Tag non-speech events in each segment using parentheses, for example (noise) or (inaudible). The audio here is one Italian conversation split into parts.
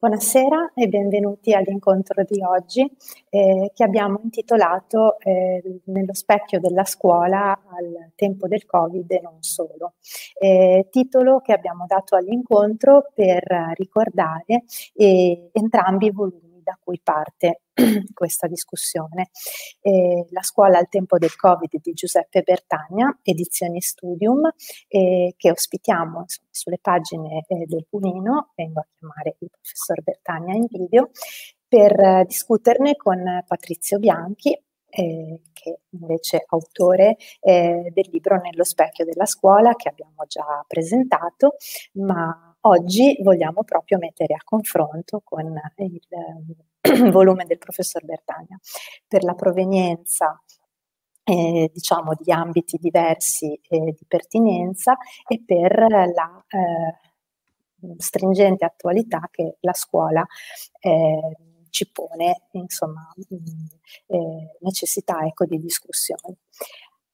Buonasera e benvenuti all'incontro di oggi eh, che abbiamo intitolato eh, Nello specchio della scuola al tempo del Covid e non solo. Eh, titolo che abbiamo dato all'incontro per ricordare eh, entrambi i volumi da cui parte (clears throat) questa discussione. Eh, la scuola al tempo del Covid di Giuseppe Bertagna, edizione Studium, eh, che ospitiamo sulle pagine eh, del Punino, vengo a chiamare il professor Bertagna in video, per eh, discuterne con Patrizio Bianchi, eh, che invece è autore eh, del libro Nello specchio della scuola che abbiamo già presentato, ma oggi vogliamo proprio mettere a confronto con il, (clears throat) volume del professor Bertagna, per la provenienza eh, diciamo di ambiti diversi eh, di pertinenza e per la eh, stringente attualità che la scuola eh, ci pone, insomma, mh, mm, eh, necessità ecco, di discussione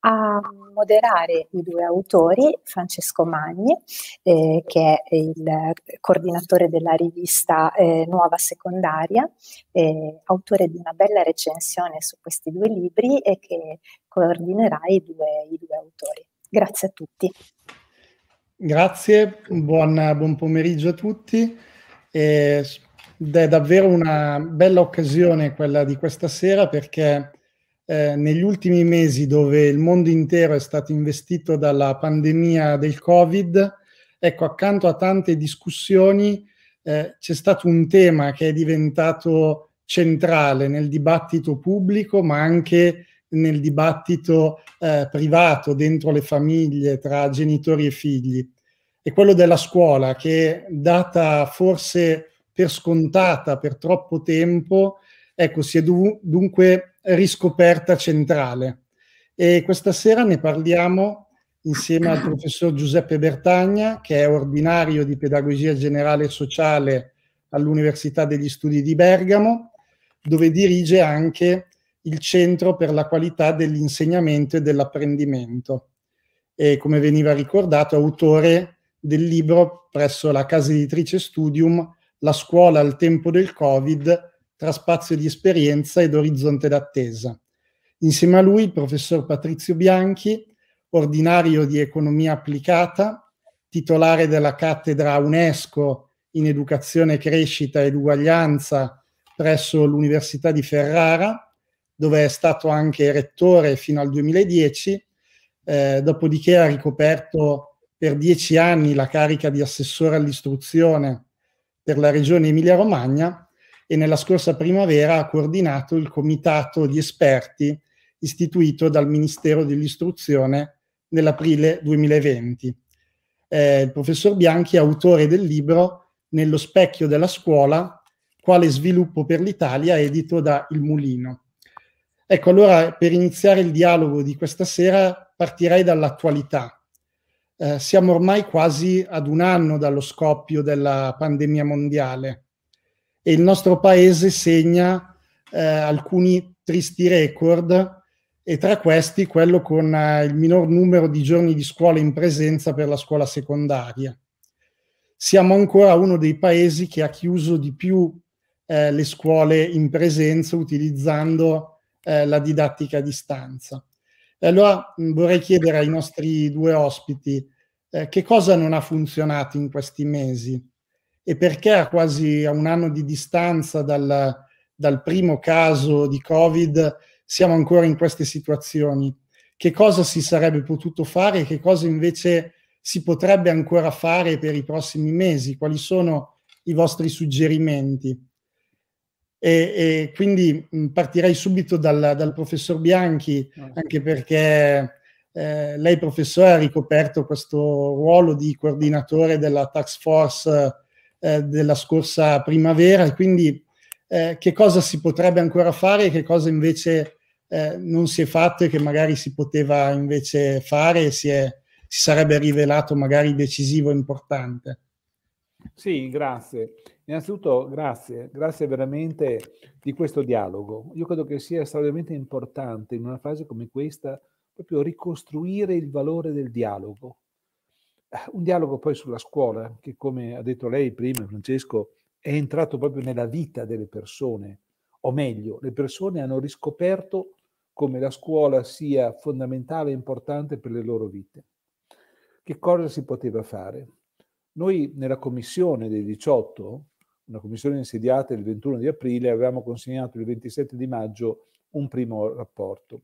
a moderare i due autori, Francesco Magni, eh, che è il coordinatore della rivista eh, Nuova Secondaria, eh, autore di una bella recensione su questi due libri e che coordinerà i due, i due autori. Grazie a tutti. Grazie, buon, buon pomeriggio a tutti. è davvero una bella occasione quella di questa sera perché eh, negli ultimi mesi dove il mondo intero è stato investito dalla pandemia del Covid, ecco, accanto a tante discussioni eh, c'è stato un tema che è diventato centrale nel dibattito pubblico, ma anche nel dibattito eh, privato, dentro le famiglie, tra genitori e figli. È quello della scuola che, data forse per scontata per troppo tempo, ecco, si è dov- dunque riscoperta centrale. E questa sera ne parliamo insieme al professor Giuseppe Bertagna, che è ordinario di pedagogia generale e sociale all'Università degli Studi di Bergamo, dove dirige anche il Centro per la qualità dell'insegnamento e dell'apprendimento. E come veniva ricordato, autore del libro presso la casa editrice Studium La scuola al tempo del Covid, tra spazio di esperienza ed orizzonte d'attesa. Insieme a lui il professor Patrizio Bianchi, ordinario di economia applicata, titolare della cattedra UNESCO in educazione, crescita ed uguaglianza presso l'Università di Ferrara, dove è stato anche rettore fino al 2010, eh, dopodiché ha ricoperto per dieci anni la carica di assessore all'istruzione per la regione Emilia-Romagna e nella scorsa primavera ha coordinato il comitato di esperti istituito dal Ministero dell'Istruzione nell'aprile 2020. Eh, il professor Bianchi è autore del libro Nello specchio della scuola, quale sviluppo per l'Italia, edito da Il Mulino. Ecco, allora per iniziare il dialogo di questa sera partirei dall'attualità. Eh, siamo ormai quasi ad un anno dallo scoppio della pandemia mondiale e il nostro paese segna eh, alcuni tristi record e tra questi quello con eh, il minor numero di giorni di scuola in presenza per la scuola secondaria. Siamo ancora uno dei paesi che ha chiuso di più eh, le scuole in presenza utilizzando eh, la didattica a distanza. E allora vorrei chiedere ai nostri due ospiti eh, che cosa non ha funzionato in questi mesi e perché a quasi a un anno di distanza dal, dal primo caso di Covid siamo ancora in queste situazioni? Che cosa si sarebbe potuto fare e che cosa invece si potrebbe ancora fare per i prossimi mesi? Quali sono i vostri suggerimenti? E, e quindi mm, partirei subito dal, dal, professor Bianchi, anche perché eh, lei, professore, ha ricoperto questo ruolo di coordinatore della task force eh, della scorsa primavera e quindi eh, che cosa si potrebbe ancora fare e che cosa invece eh, non si è fatto e che magari si poteva invece fare e si, è, si sarebbe rivelato magari decisivo e importante. Sì, grazie. Innanzitutto grazie, grazie veramente di questo dialogo. Io credo che sia estremamente importante in una fase come questa proprio ricostruire il valore del dialogo, un dialogo poi sulla scuola, che come ha detto lei prima, Francesco, è entrato proprio nella vita delle persone, o meglio, le persone hanno riscoperto come la scuola sia fondamentale e importante per le loro vite. Che cosa si poteva fare? Noi nella commissione dei 18, una commissione insediata il 21 di aprile, avevamo consegnato il 27 di maggio un primo rapporto.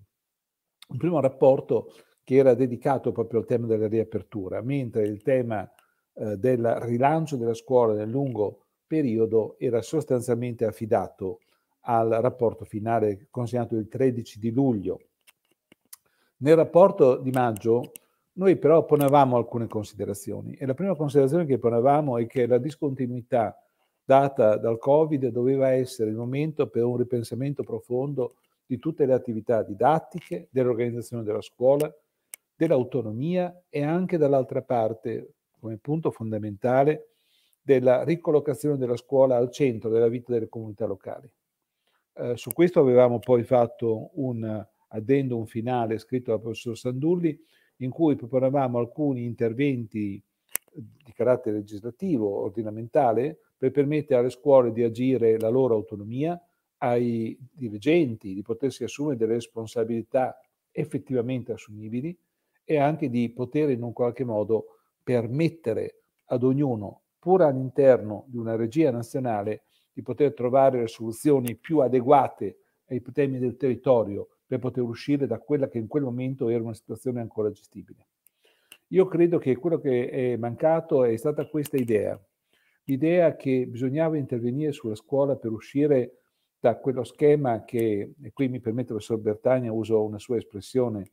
Un primo rapporto che era dedicato proprio al tema della riapertura, mentre il tema eh, del rilancio della scuola nel lungo periodo era sostanzialmente affidato al rapporto finale consegnato il 13 di luglio. Nel rapporto di maggio noi però ponevamo alcune considerazioni e la prima considerazione che ponevamo è che la discontinuità data dal Covid doveva essere il momento per un ripensamento profondo di tutte le attività didattiche, dell'organizzazione della scuola, dell'autonomia e anche dall'altra parte, come punto fondamentale, della ricollocazione della scuola al centro della vita delle comunità locali. Eh, su questo avevamo poi fatto un addendum finale scritto dal professor Sandulli, in cui proponevamo alcuni interventi eh, di carattere legislativo, ordinamentale, per permettere alle scuole di agire la loro autonomia, ai dirigenti di potersi assumere delle responsabilità effettivamente assumibili, e anche di poter in un qualche modo permettere ad ognuno, pur all'interno di una regia nazionale, di poter trovare le soluzioni più adeguate ai temi del territorio per poter uscire da quella che in quel momento era una situazione ancora gestibile. Io credo che quello che è mancato è stata questa idea, l'idea che bisognava intervenire sulla scuola per uscire da quello schema che, e qui mi permetto professor Bertagna, uso una sua espressione,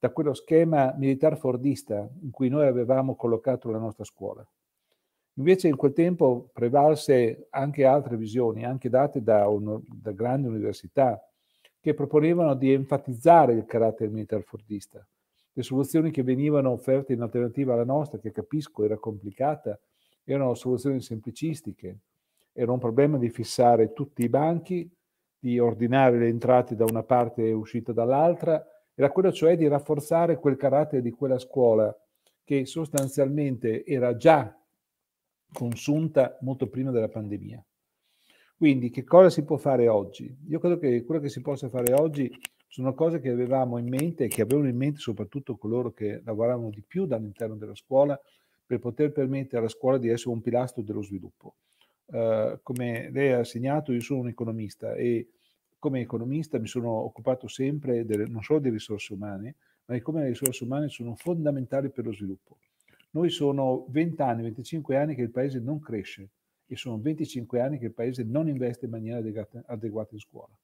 da quello schema militar fordista in cui noi avevamo collocato la nostra scuola. Invece in quel tempo prevalse anche altre visioni, anche date da, un, da grandi università, che proponevano di enfatizzare il carattere militar fordista. Le soluzioni che venivano offerte in alternativa alla nostra, che capisco era complicata, erano soluzioni semplicistiche. Era un problema di fissare tutti i banchi, di ordinare le entrate da una parte e uscita dall'altra, era quello cioè di rafforzare quel carattere di quella scuola che sostanzialmente era già consunta molto prima della pandemia. Quindi che cosa si può fare oggi? Io credo che quello che si possa fare oggi sono cose che avevamo in mente e che avevano in mente soprattutto coloro che lavoravano di più dall'interno della scuola per poter permettere alla scuola di essere un pilastro dello sviluppo. Uh, come lei ha segnato, io sono un economista e come economista mi sono occupato sempre delle, non solo di risorse umane, ma di come le risorse umane sono fondamentali per lo sviluppo. Noi sono 20 anni, 25 anni che il paese non cresce e sono 25 anni che il paese non investe in maniera adeguata, adeguata in scuola.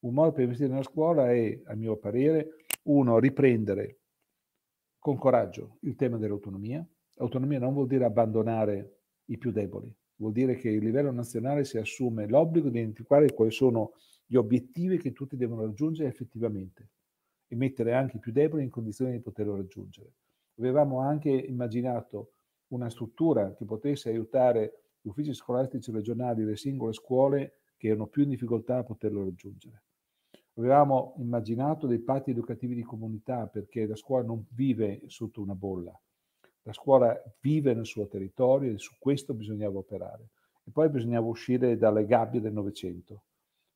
Un modo per investire nella scuola è, a mio parere, uno, riprendere con coraggio il tema dell'autonomia. Autonomia non vuol dire abbandonare i più deboli, vuol dire che il livello nazionale si assume l'obbligo di identificare quali sono gli obiettivi che tutti devono raggiungere effettivamente e mettere anche i più deboli in condizione di poterlo raggiungere. Avevamo anche immaginato una struttura che potesse aiutare gli uffici scolastici regionali, le singole scuole che erano più in difficoltà a poterlo raggiungere. Avevamo immaginato dei patti educativi di comunità perché la scuola non vive sotto una bolla, la scuola vive nel suo territorio e su questo bisognava operare. E poi bisognava uscire dalle gabbie del Novecento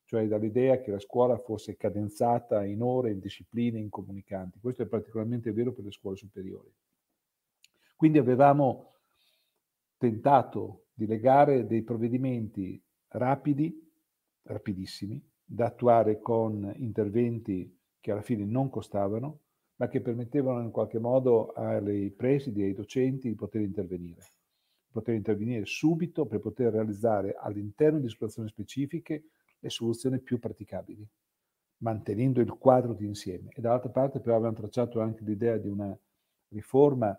cioè dall'idea che la scuola fosse cadenzata in ore, in discipline, in comunicanti. Questo è particolarmente vero per le scuole superiori. Quindi avevamo tentato di legare dei provvedimenti rapidi, rapidissimi, da attuare con interventi che alla fine non costavano, ma che permettevano in qualche modo ai presidi, ai docenti di poter intervenire, poter intervenire subito per poter realizzare all'interno di situazioni specifiche le soluzioni più praticabili, mantenendo il quadro di insieme. E dall'altra parte però abbiamo tracciato anche l'idea di una riforma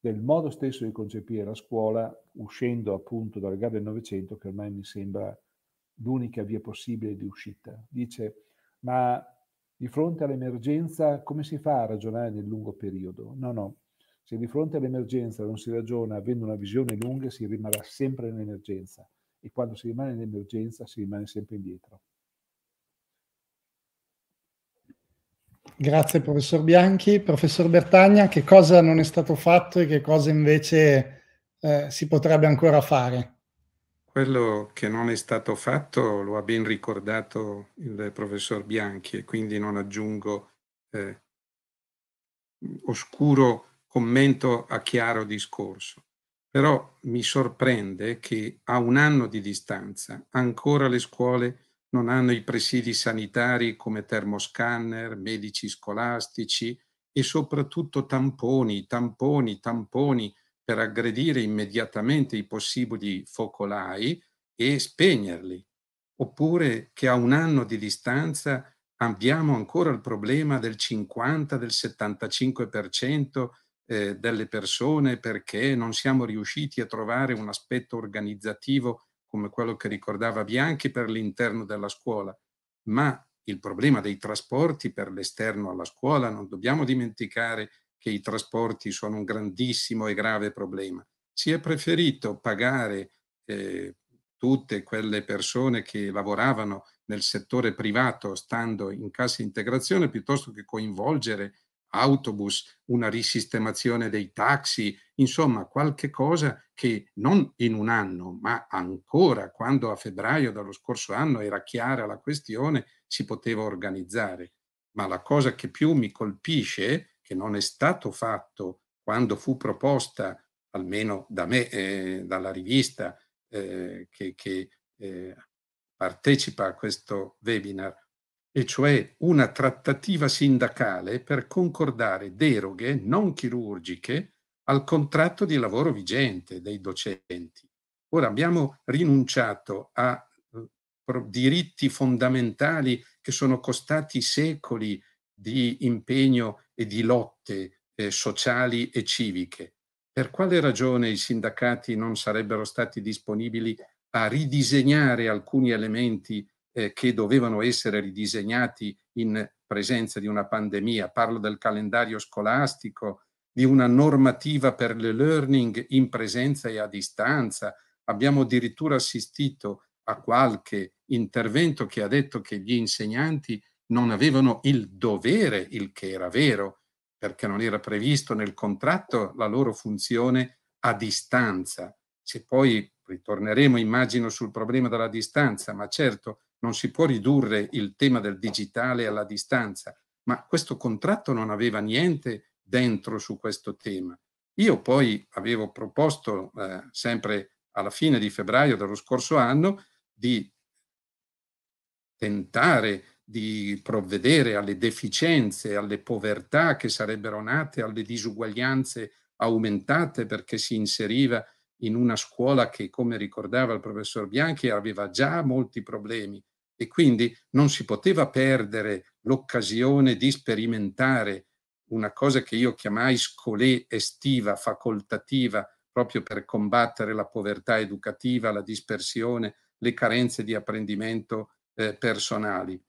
del modo stesso di concepire la scuola, uscendo appunto dal regalo del Novecento, che ormai mi sembra l'unica via possibile di uscita. Dice, ma di fronte all'emergenza come si fa a ragionare nel lungo periodo? No, no, se di fronte all'emergenza non si ragiona avendo una visione lunga, si rimarrà sempre nell'emergenza e quando si rimane in emergenza si rimane sempre indietro. Grazie professor Bianchi. Professor Bertagna, che cosa non è stato fatto e che cosa invece eh, si potrebbe ancora fare? Quello che non è stato fatto lo ha ben ricordato il professor Bianchi e quindi non aggiungo eh, oscuro commento a chiaro discorso. Però mi sorprende che a un anno di distanza ancora le scuole non hanno i presidi sanitari come termoscanner, medici scolastici e soprattutto tamponi, tamponi, tamponi per aggredire immediatamente i possibili focolai e spegnerli. Oppure che a un anno di distanza abbiamo ancora il problema del 50, del 75% eh, delle persone perché non siamo riusciti a trovare un aspetto organizzativo come quello che ricordava Bianchi per l'interno della scuola, ma il problema dei trasporti per l'esterno alla scuola, non dobbiamo dimenticare che i trasporti sono un grandissimo e grave problema. Si è preferito pagare eh, tutte quelle persone che lavoravano nel settore privato stando in cassa integrazione piuttosto che coinvolgere autobus, una risistemazione dei taxi, insomma qualche cosa che non in un anno, ma ancora quando a febbraio dello scorso anno era chiara la questione, si poteva organizzare. Ma la cosa che più mi colpisce, che non è stato fatto quando fu proposta, almeno da me, eh, dalla rivista eh, che, che eh, partecipa a questo webinar, e cioè una trattativa sindacale per concordare deroghe non chirurgiche al contratto di lavoro vigente dei docenti. Ora abbiamo rinunciato a eh, diritti fondamentali che sono costati secoli di impegno e di lotte eh, sociali e civiche. Per quale ragione i sindacati non sarebbero stati disponibili a ridisegnare alcuni elementi eh, che dovevano essere ridisegnati in presenza di una pandemia. Parlo del calendario scolastico, di una normativa per le learning in presenza e a distanza. Abbiamo addirittura assistito a qualche intervento che ha detto che gli insegnanti non avevano il dovere, il che era vero, perché non era previsto nel contratto la loro funzione a distanza. Se poi ritorneremo, immagino, sul problema della distanza, ma certo non si può ridurre il tema del digitale alla distanza, ma questo contratto non aveva niente dentro su questo tema. Io poi avevo proposto, eh, sempre alla fine di febbraio dello scorso anno, di tentare di provvedere alle deficienze, alle povertà che sarebbero nate, alle disuguaglianze aumentate perché si inseriva in una scuola che, come ricordava il professor Bianchi, aveva già molti problemi e quindi non si poteva perdere l'occasione di sperimentare una cosa che io chiamai scolè estiva, facoltativa, proprio per combattere la povertà educativa, la dispersione, le carenze di apprendimento eh, personali.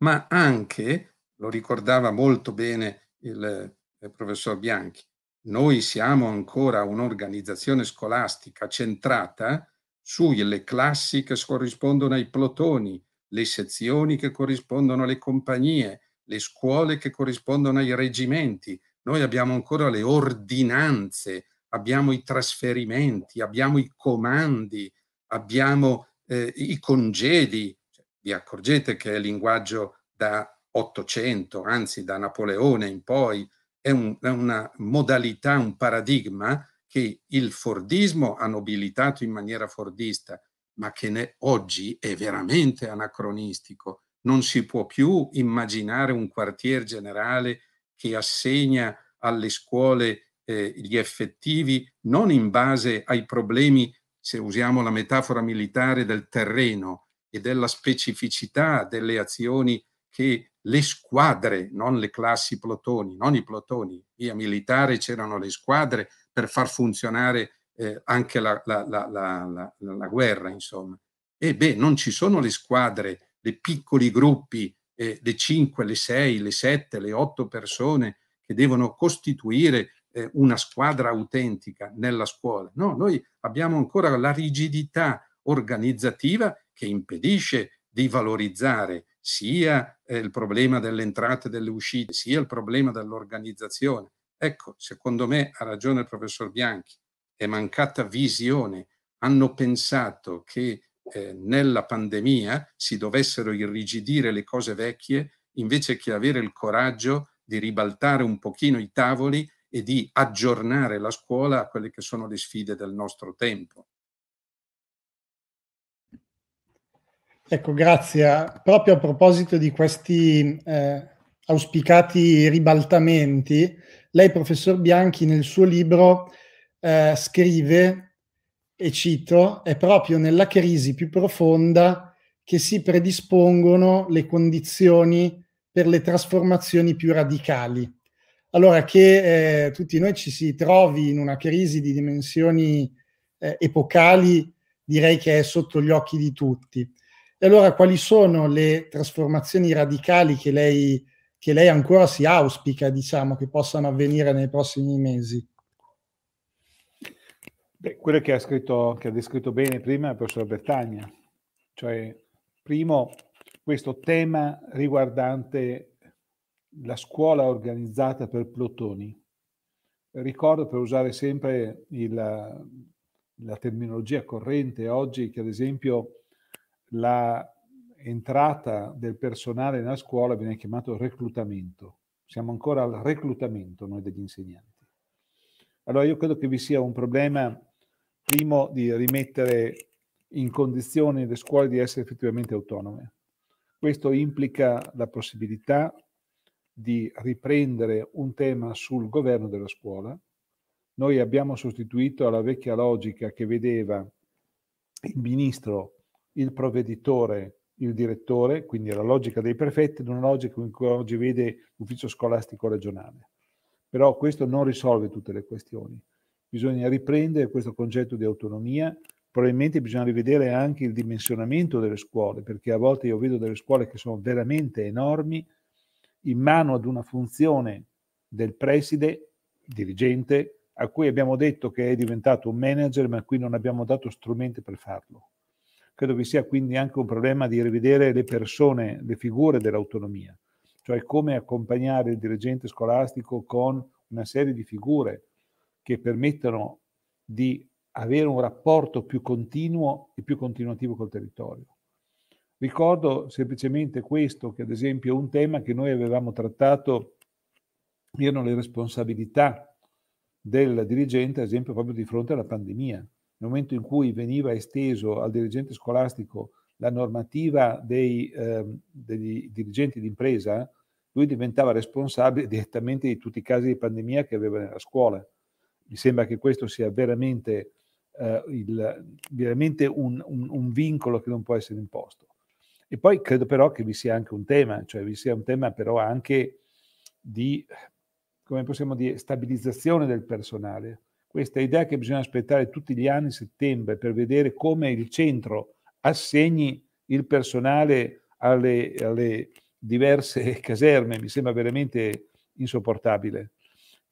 Ma anche, lo ricordava molto bene il, il eh, professor Bianchi, noi siamo ancora un'organizzazione scolastica centrata sui le classi che corrispondono ai plotoni, le sezioni che corrispondono alle compagnie, le scuole che corrispondono ai reggimenti. Noi abbiamo ancora le ordinanze, abbiamo i trasferimenti, abbiamo i comandi, abbiamo eh, i congedi. Cioè, vi accorgete che è linguaggio da 800, anzi da Napoleone in poi, è, un, è una modalità, un paradigma che il Fordismo ha nobilitato in maniera fordista, ma che ne, oggi è veramente anacronistico. Non si può più immaginare un quartier generale che assegna alle scuole eh, gli effettivi non in base ai problemi, se usiamo la metafora militare, del terreno e della specificità delle azioni che le squadre, non le classi plotoni, non i plotoni, via militare c'erano le squadre, per far funzionare eh, anche la, la, la, la, guerra, insomma. E beh, non ci sono le squadre, dei piccoli gruppi, eh, le 5, le 6, le 7, le 8 persone che devono costituire eh, una squadra autentica nella scuola. No, noi abbiamo ancora la rigidità organizzativa che impedisce di valorizzare sia eh, il problema delle entrate e delle uscite, sia il problema dell'organizzazione, Ecco, secondo me ha ragione il professor Bianchi, è mancata visione. Hanno pensato che eh, nella pandemia si dovessero irrigidire le cose vecchie invece che avere il coraggio di ribaltare un pochino i tavoli e di aggiornare la scuola a quelle che sono le sfide del nostro tempo. Ecco, grazie. Proprio a proposito di questi eh, auspicati ribaltamenti, lei, professor Bianchi, nel suo libro eh, scrive, e cito, è proprio nella crisi più profonda che si predispongono le condizioni per le trasformazioni più radicali. Allora, che eh, tutti noi ci si trovi in una crisi di dimensioni eh, epocali, direi che è sotto gli occhi di tutti. E allora, quali sono le trasformazioni radicali che lei che lei ancora si auspica, diciamo, che possano avvenire nei prossimi mesi? Beh, quello che ha, scritto, che ha descritto bene prima il professor Bertagna, cioè primo questo tema riguardante la scuola organizzata per plotoni. Ricordo per usare sempre il, la terminologia corrente oggi che ad esempio la entrata del personale nella scuola viene chiamato reclutamento. Siamo ancora al reclutamento noi degli insegnanti. Allora io credo che vi sia un problema, primo, di rimettere in condizione le scuole di essere effettivamente autonome. Questo implica la possibilità di riprendere un tema sul governo della scuola. Noi abbiamo sostituito alla vecchia logica che vedeva il ministro, il provveditore il direttore, quindi la logica dei prefetti, è una logica in cui oggi vede l'ufficio scolastico regionale. Però questo non risolve tutte le questioni. Bisogna riprendere questo concetto di autonomia, probabilmente bisogna rivedere anche il dimensionamento delle scuole, perché a volte io vedo delle scuole che sono veramente enormi, in mano ad una funzione del preside, dirigente, a cui abbiamo detto che è diventato un manager, ma a cui non abbiamo dato strumenti per farlo. Credo che sia quindi anche un problema di rivedere le persone, le figure dell'autonomia, cioè come accompagnare il dirigente scolastico con una serie di figure che permettano di avere un rapporto più continuo e più continuativo col territorio. Ricordo semplicemente questo, che ad esempio è un tema che noi avevamo trattato erano le responsabilità del dirigente, ad esempio, proprio di fronte alla pandemia nel momento in cui veniva esteso al dirigente scolastico la normativa dei, eh, degli dirigenti d'impresa, lui diventava responsabile direttamente di tutti i casi di pandemia che aveva nella scuola. Mi sembra che questo sia veramente, eh, il, veramente un, un, un vincolo che non può essere imposto. E poi credo però che vi sia anche un tema, cioè vi sia un tema però anche di, come possiamo dire, stabilizzazione del personale questa idea che bisogna aspettare tutti gli anni settembre per vedere come il centro assegni il personale alle, alle diverse (laughs) caserme mi sembra veramente insopportabile.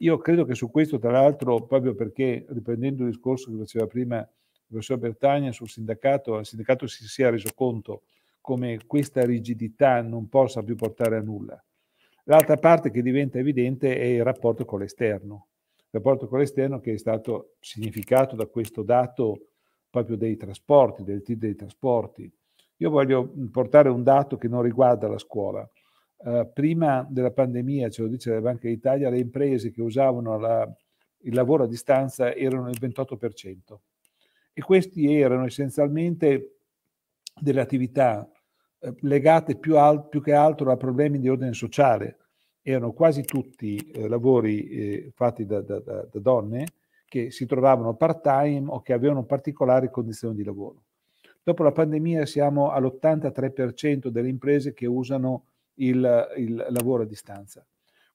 Io credo che su questo, tra l'altro, proprio perché riprendendo il discorso che faceva prima il professor Bertagna sul sindacato, il sindacato si sia reso conto come questa rigidità non possa più portare a nulla. L'altra parte che diventa evidente è il rapporto con l'esterno rapporto con l'esterno che è stato significato da questo dato proprio dei trasporti, del TID dei trasporti. Io voglio portare un dato che non riguarda la scuola. Eh, prima della pandemia, ce lo dice la Banca d'Italia, le imprese che usavano la, il lavoro a distanza erano il 28% e questi erano essenzialmente delle attività eh, legate più, al, più che altro a problemi di ordine sociale, erano quasi tutti eh, lavori eh, fatti da, da, da, da, donne che si trovavano part-time o che avevano particolari condizioni di lavoro. Dopo la pandemia siamo all'83% delle imprese che usano il, il lavoro a distanza.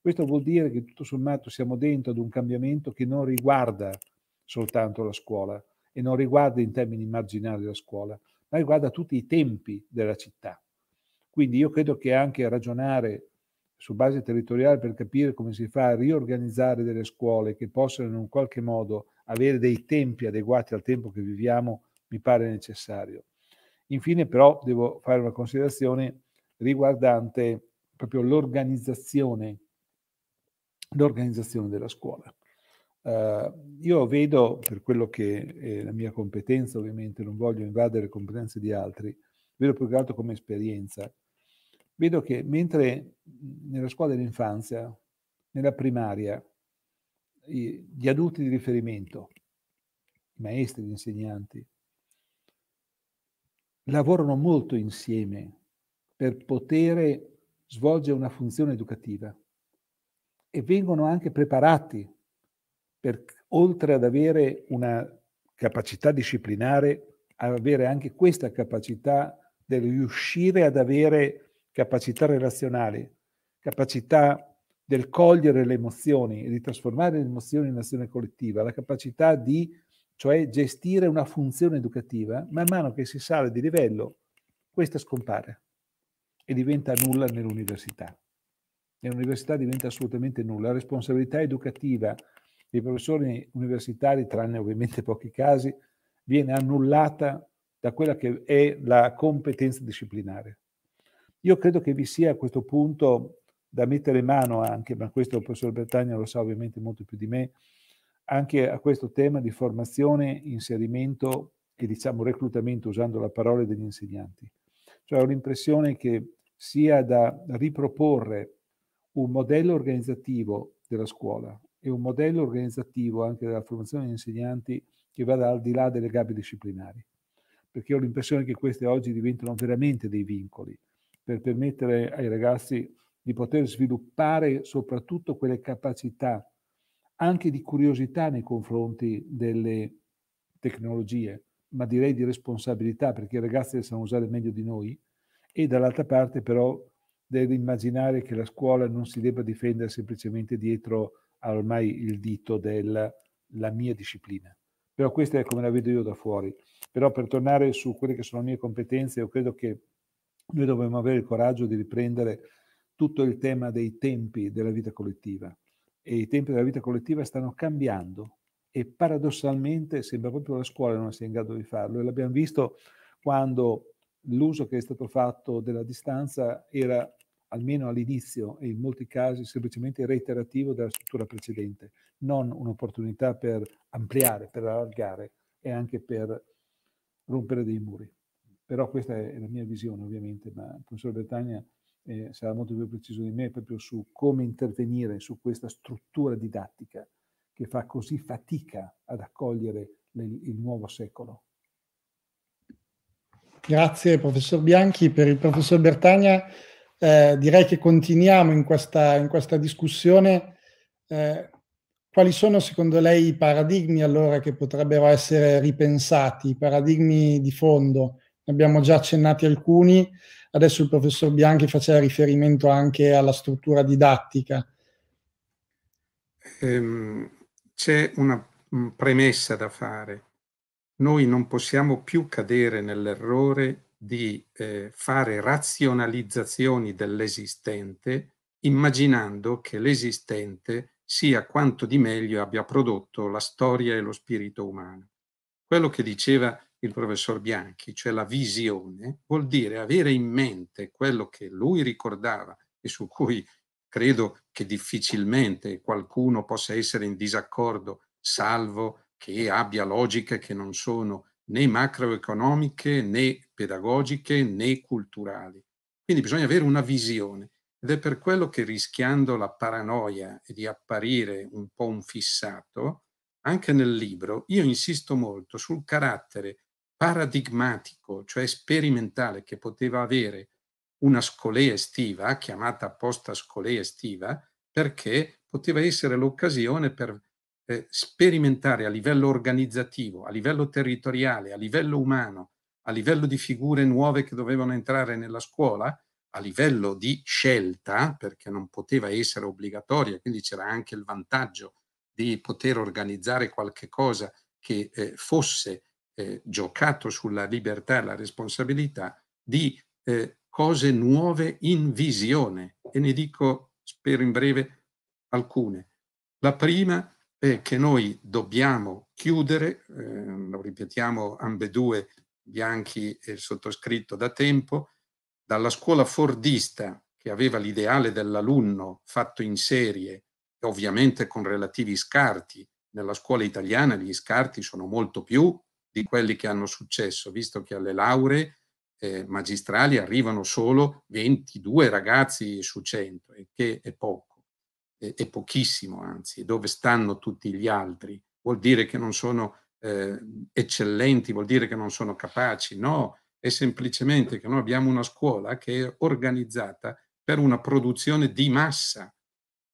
Questo vuol dire che tutto sommato siamo dentro ad un cambiamento che non riguarda soltanto la scuola e non riguarda in termini marginali la scuola, ma riguarda tutti i tempi della città. Quindi io credo che anche ragionare su base territoriale per capire come si fa a riorganizzare delle scuole che possano in un qualche modo avere dei tempi adeguati al tempo che viviamo, mi pare necessario. Infine però devo fare una considerazione riguardante proprio l'organizzazione, l'organizzazione della scuola. Eh, io vedo, per quello che è la mia competenza ovviamente, non voglio invadere le competenze di altri, vedo più che altro come esperienza vedo che mentre mhmm, nella scuola dell'infanzia, nella primaria, gli adulti di riferimento, i maestri, gli insegnanti, lavorano molto insieme per poter svolgere una funzione educativa e vengono anche preparati per, oltre ad avere una capacità disciplinare, avere anche questa capacità di riuscire ad avere capacità relazionali, capacità del cogliere le emozioni e di trasformare le emozioni in azione collettiva, la capacità di, cioè, gestire una funzione educativa, man mano che si sale di livello, questa scompare e diventa nulla nell'università. Nell'università diventa assolutamente nulla. La responsabilità educativa dei professori universitari, tranne ovviamente pochi casi, viene annullata da quella che è la competenza disciplinare. Io credo che vi sia a questo punto da mettere mano anche, ma questo il professor Bertagna lo sa ovviamente molto più di me, anche a questo tema di formazione, inserimento e diciamo reclutamento, usando la parola degli insegnanti. Cioè ho l'impressione che sia da riproporre un modello organizzativo della scuola e un modello organizzativo anche della formazione degli insegnanti che vada al di là delle gabbie disciplinari, perché ho l'impressione che queste oggi diventano veramente dei vincoli per permettere ai ragazzi di poter sviluppare soprattutto quelle capacità anche di curiosità nei confronti delle tecnologie, ma direi di responsabilità perché i ragazzi le sanno usare meglio di noi e dall'altra parte però deve immaginare che la scuola non si debba difendere semplicemente dietro ormai il dito della mia disciplina. Però questa è come la vedo io da fuori. Però per tornare su quelle che sono le mie competenze, io credo che noi dovremmo avere il coraggio di riprendere tutto il tema dei tempi della vita collettiva e i tempi della vita collettiva stanno cambiando e paradossalmente sembra proprio la scuola non sia in grado di farlo e l'abbiamo visto quando l'uso che è stato fatto della distanza era almeno all'inizio e in molti casi semplicemente reiterativo della struttura precedente, non un'opportunità per ampliare, per allargare e anche per rompere dei muri. Però questa è la mia visione ovviamente, ma il professor Bertagna eh, sarà molto più preciso di me proprio su come intervenire su questa struttura didattica che fa così fatica ad accogliere le, il nuovo secolo. Grazie professor Bianchi. Per il professor Bertagna eh, direi che continuiamo in questa, in questa discussione. Eh, quali sono secondo lei i paradigmi allora che potrebbero essere ripensati, i paradigmi di fondo, abbiamo già accennati alcuni, adesso il professor Bianchi faceva riferimento anche alla struttura didattica. Ehm, c'è una premessa da fare. Noi non possiamo più cadere nell'errore di eh, fare razionalizzazioni dell'esistente immaginando che l'esistente sia quanto di meglio abbia prodotto la storia e lo spirito umano. Quello che diceva il professor Bianchi, cioè la visione, vuol dire avere in mente quello che lui ricordava e su cui credo che difficilmente qualcuno possa essere in disaccordo, salvo che abbia logiche che non sono né macroeconomiche né pedagogiche né culturali. Quindi bisogna avere una visione ed è per quello che rischiando la paranoia e di apparire un po' un fissato, anche nel libro io insisto molto sul carattere paradigmatico, cioè sperimentale, che poteva avere una scolea estiva, chiamata apposta scolea estiva, perché poteva essere l'occasione per eh, sperimentare a livello organizzativo, a livello territoriale, a livello umano, a livello di figure nuove che dovevano entrare nella scuola, a livello di scelta, perché non poteva essere obbligatoria, quindi c'era anche il vantaggio di poter organizzare qualche cosa che eh, fosse eh, giocato sulla libertà e la responsabilità di eh, cose nuove in visione e ne dico, spero in breve, alcune. La prima è che noi dobbiamo chiudere, eh, lo ripetiamo ambedue Bianchi e il sottoscritto da tempo, dalla scuola fordista che aveva l'ideale dell'alunno fatto in serie, ovviamente con relativi scarti. Nella scuola italiana gli scarti sono molto più di quelli che hanno successo, visto che alle lauree eh, magistrali arrivano solo 22 ragazzi su 100, che è poco, è, è, pochissimo anzi, dove stanno tutti gli altri? Vuol dire che non sono eh, eccellenti, vuol dire che non sono capaci, no, è semplicemente che noi abbiamo una scuola che è organizzata per una produzione di massa.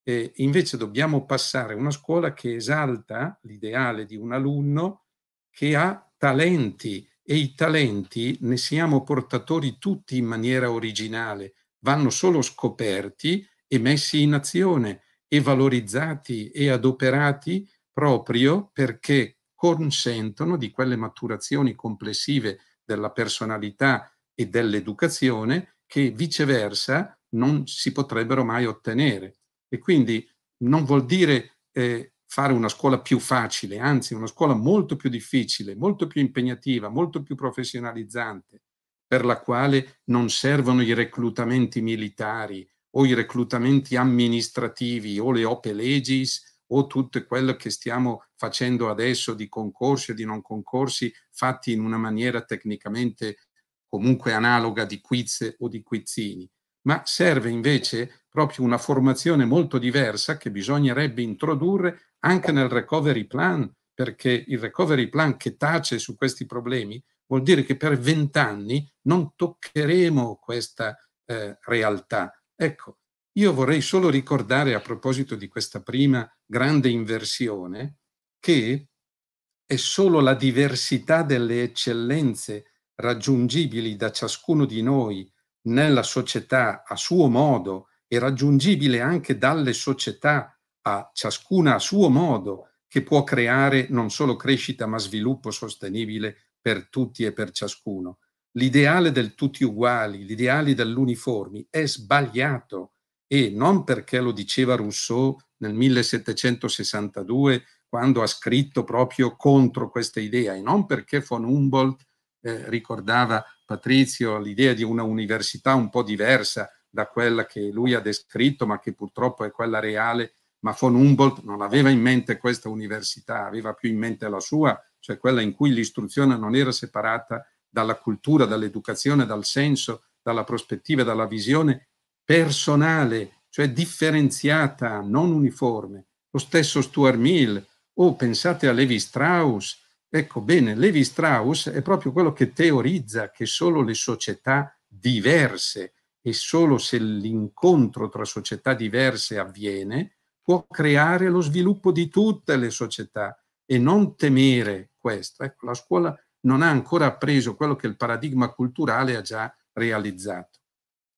E invece dobbiamo passare a una scuola che esalta l'ideale di un alunno che ha talenti e i talenti ne siamo portatori tutti in maniera originale, vanno solo scoperti e messi in azione e valorizzati e adoperati proprio perché consentono di quelle maturazioni complessive della personalità e dell'educazione che viceversa non si potrebbero mai ottenere. E quindi non vuol dire eh, fare una scuola più facile, anzi una scuola molto più difficile, molto più impegnativa, molto più professionalizzante, per la quale non servono i reclutamenti militari o i reclutamenti amministrativi o le ope legis o tutto quello che stiamo facendo adesso di concorsi e di non concorsi fatti in una maniera tecnicamente comunque analoga di quiz o di quizzini, ma serve invece proprio una formazione molto diversa che bisognerebbe introdurre anche nel recovery plan, perché il recovery plan che tace su questi problemi vuol dire che per vent'anni non toccheremo questa eh, realtà. Ecco, io vorrei solo ricordare a proposito di questa prima grande inversione che è solo la diversità delle eccellenze raggiungibili da ciascuno di noi nella società a suo modo e raggiungibile anche dalle società a ciascuna a suo modo, che può creare non solo crescita ma sviluppo sostenibile per tutti e per ciascuno. L'ideale del tutti uguali, l'ideale dell'uniformi è sbagliato e non perché lo diceva Rousseau nel 1762 quando ha scritto proprio contro questa idea e non perché von Humboldt eh, ricordava Patrizio l'idea di una università un po' diversa da quella che lui ha descritto ma che purtroppo è quella reale ma von Humboldt non aveva in mente questa università, aveva più in mente la sua, cioè quella in cui l'istruzione non era separata dalla cultura, dall'educazione, dal senso, dalla prospettiva, dalla visione personale, cioè differenziata, non uniforme. Lo stesso Stuart Mill, o oh, pensate a Levi Strauss. Ecco bene, Levi Strauss è proprio quello che teorizza che solo le società diverse e solo se l'incontro tra società diverse avviene, può creare lo sviluppo di tutte le società e non temere questo. Ecco, la scuola non ha ancora appreso quello che il paradigma culturale ha già realizzato.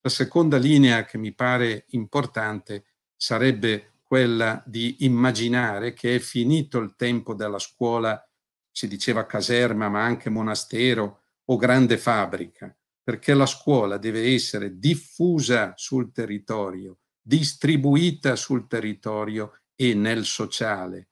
La seconda linea che mi pare importante sarebbe quella di immaginare che è finito il tempo della scuola, si diceva caserma, ma anche monastero o grande fabbrica, perché la scuola deve essere diffusa sul territorio, distribuita sul territorio e nel sociale.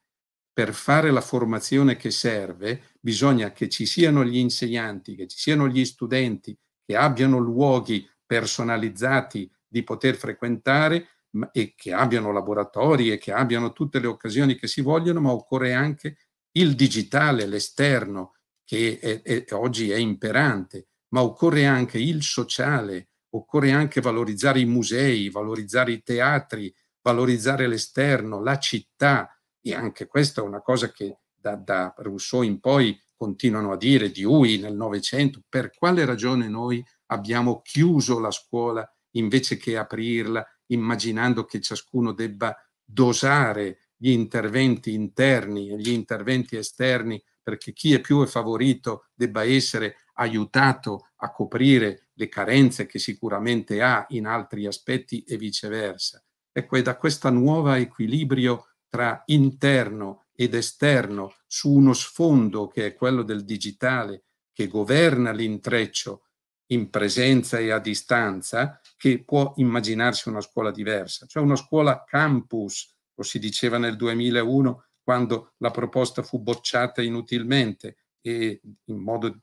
Per fare la formazione che serve bisogna che ci siano gli insegnanti, che ci siano gli studenti, che abbiano luoghi personalizzati di poter frequentare e che abbiano laboratori e che abbiano tutte le occasioni che si vogliono, ma occorre anche il digitale, l'esterno, che è, è, oggi è imperante, ma occorre anche il sociale, occorre anche valorizzare i musei, valorizzare i teatri, valorizzare l'esterno, la città, e anche questa è una cosa che da, da Rousseau in poi continuano a dire, di lui nel Novecento, per quale ragione noi abbiamo chiuso la scuola invece che aprirla, immaginando che ciascuno debba dosare gli interventi interni e gli interventi esterni, perché chi è più è favorito debba essere aiutato a coprire le carenze che sicuramente ha in altri aspetti e viceversa. Ecco, è da questo nuovo equilibrio tra interno ed esterno su uno sfondo che è quello del digitale, che governa l'intreccio in presenza e a distanza, che può immaginarsi una scuola diversa, cioè una scuola campus, lo si diceva nel 2001 quando la proposta fu bocciata inutilmente e in modo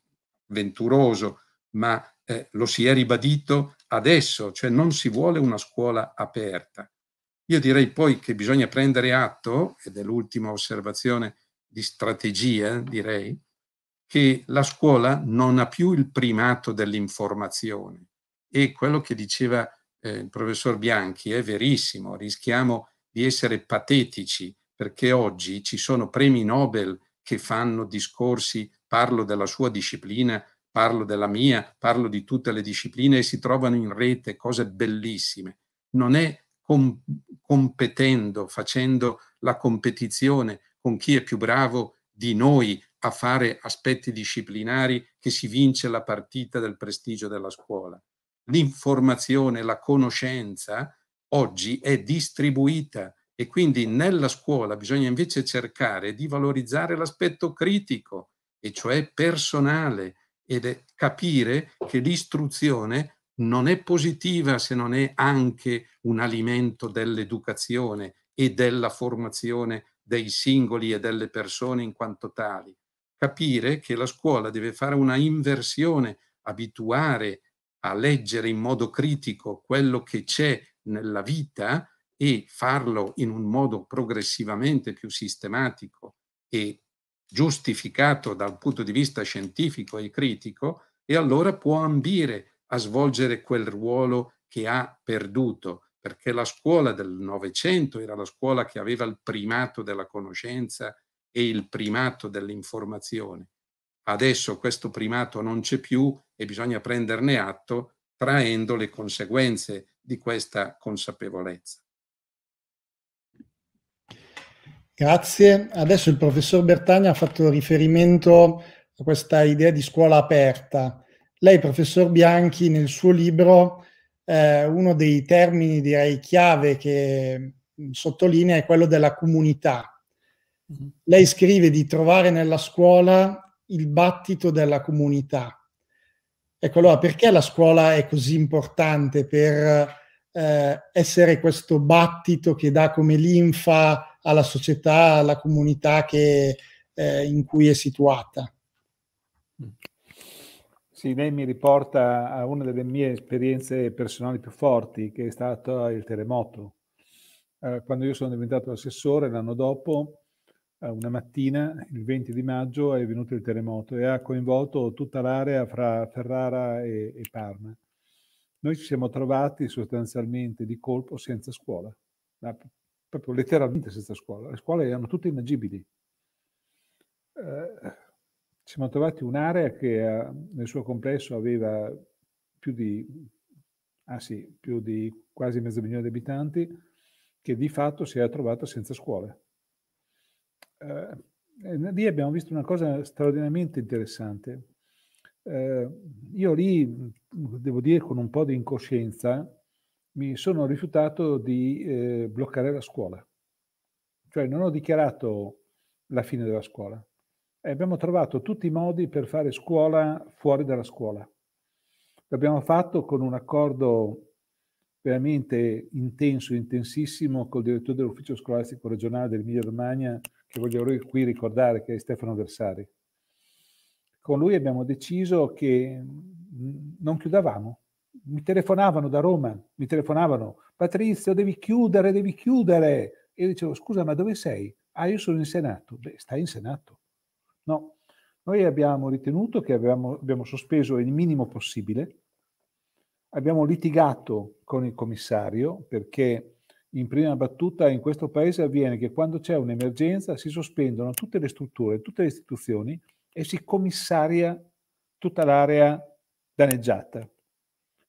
venturoso, ma eh, lo si è ribadito adesso, cioè non si vuole una scuola aperta. Io direi poi che bisogna prendere atto, ed è l'ultima osservazione di strategia, direi, che la scuola non ha più il primato dell'informazione e quello che diceva eh, il professor Bianchi è verissimo, rischiamo di essere patetici perché oggi ci sono premi Nobel che fanno discorsi parlo della sua disciplina, parlo della mia, parlo di tutte le discipline e si trovano in rete cose bellissime. Non è com- competendo, facendo la competizione con chi è più bravo di noi a fare aspetti disciplinari che si vince la partita del prestigio della scuola. L'informazione, la conoscenza oggi è distribuita e quindi nella scuola bisogna invece cercare di valorizzare l'aspetto critico, e cioè personale, ed è capire che l'istruzione non è positiva se non è anche un alimento dell'educazione e della formazione dei singoli e delle persone in quanto tali. Capire che la scuola deve fare una inversione, abituare a leggere in modo critico quello che c'è nella vita e farlo in un modo progressivamente più sistematico e giustificato dal punto di vista scientifico e critico, e allora può ambire a svolgere quel ruolo che ha perduto, perché la scuola del Novecento era la scuola che aveva il primato della conoscenza e il primato dell'informazione. Adesso questo primato non c'è più e bisogna prenderne atto traendo le conseguenze di questa consapevolezza. Grazie. Adesso il professor Bertagna ha fatto riferimento a questa idea di scuola aperta. Lei, professor Bianchi, nel suo libro, eh, uno dei termini, direi, chiave che mm, sottolinea è quello della comunità. Mm-hmm. Lei scrive di trovare nella scuola il battito della comunità. Ecco allora, perché la scuola è così importante per eh, essere questo battito che dà come linfa alla società, alla comunità che, eh, in cui è situata. Sì, lei mi riporta a una delle mie esperienze personali più forti, che è stato il terremoto. Eh, quando io sono diventato assessore, l'anno dopo, eh, una mattina, il 20 di maggio, è venuto il terremoto e ha coinvolto tutta l'area fra Ferrara e, e Parma. Noi ci siamo trovati sostanzialmente di colpo senza scuola proprio letteralmente senza scuola. Le scuole erano tutte inagibili. Eh, siamo trovati un'area che eh, nel suo complesso aveva più di, ah sì, più di quasi mezzo milione di abitanti, che di fatto si era trovata senza scuole. Eh, lì abbiamo visto una cosa straordinariamente interessante. Eh, io lì, devo dire con un po' di incoscienza, mi sono rifiutato di eh, bloccare la scuola, cioè non ho dichiarato la fine della scuola e abbiamo trovato tutti i modi per fare scuola fuori dalla scuola. L'abbiamo fatto con un accordo veramente intenso, intensissimo, col direttore dell'ufficio scolastico regionale dell'Emilia Romagna, che voglio qui ricordare, che è Stefano Versari. Con lui abbiamo deciso che mm, non chiudavamo, mi telefonavano da Roma, mi telefonavano, Patrizio devi chiudere, devi chiudere. E io dicevo, scusa, ma dove sei? Ah, io sono in Senato. Beh, stai in Senato. No, noi abbiamo ritenuto che avevamo, abbiamo sospeso il minimo possibile, abbiamo litigato con il commissario perché in prima battuta in questo paese avviene che quando c'è un'emergenza si sospendono tutte le strutture, tutte le istituzioni e si commissaria tutta l'area danneggiata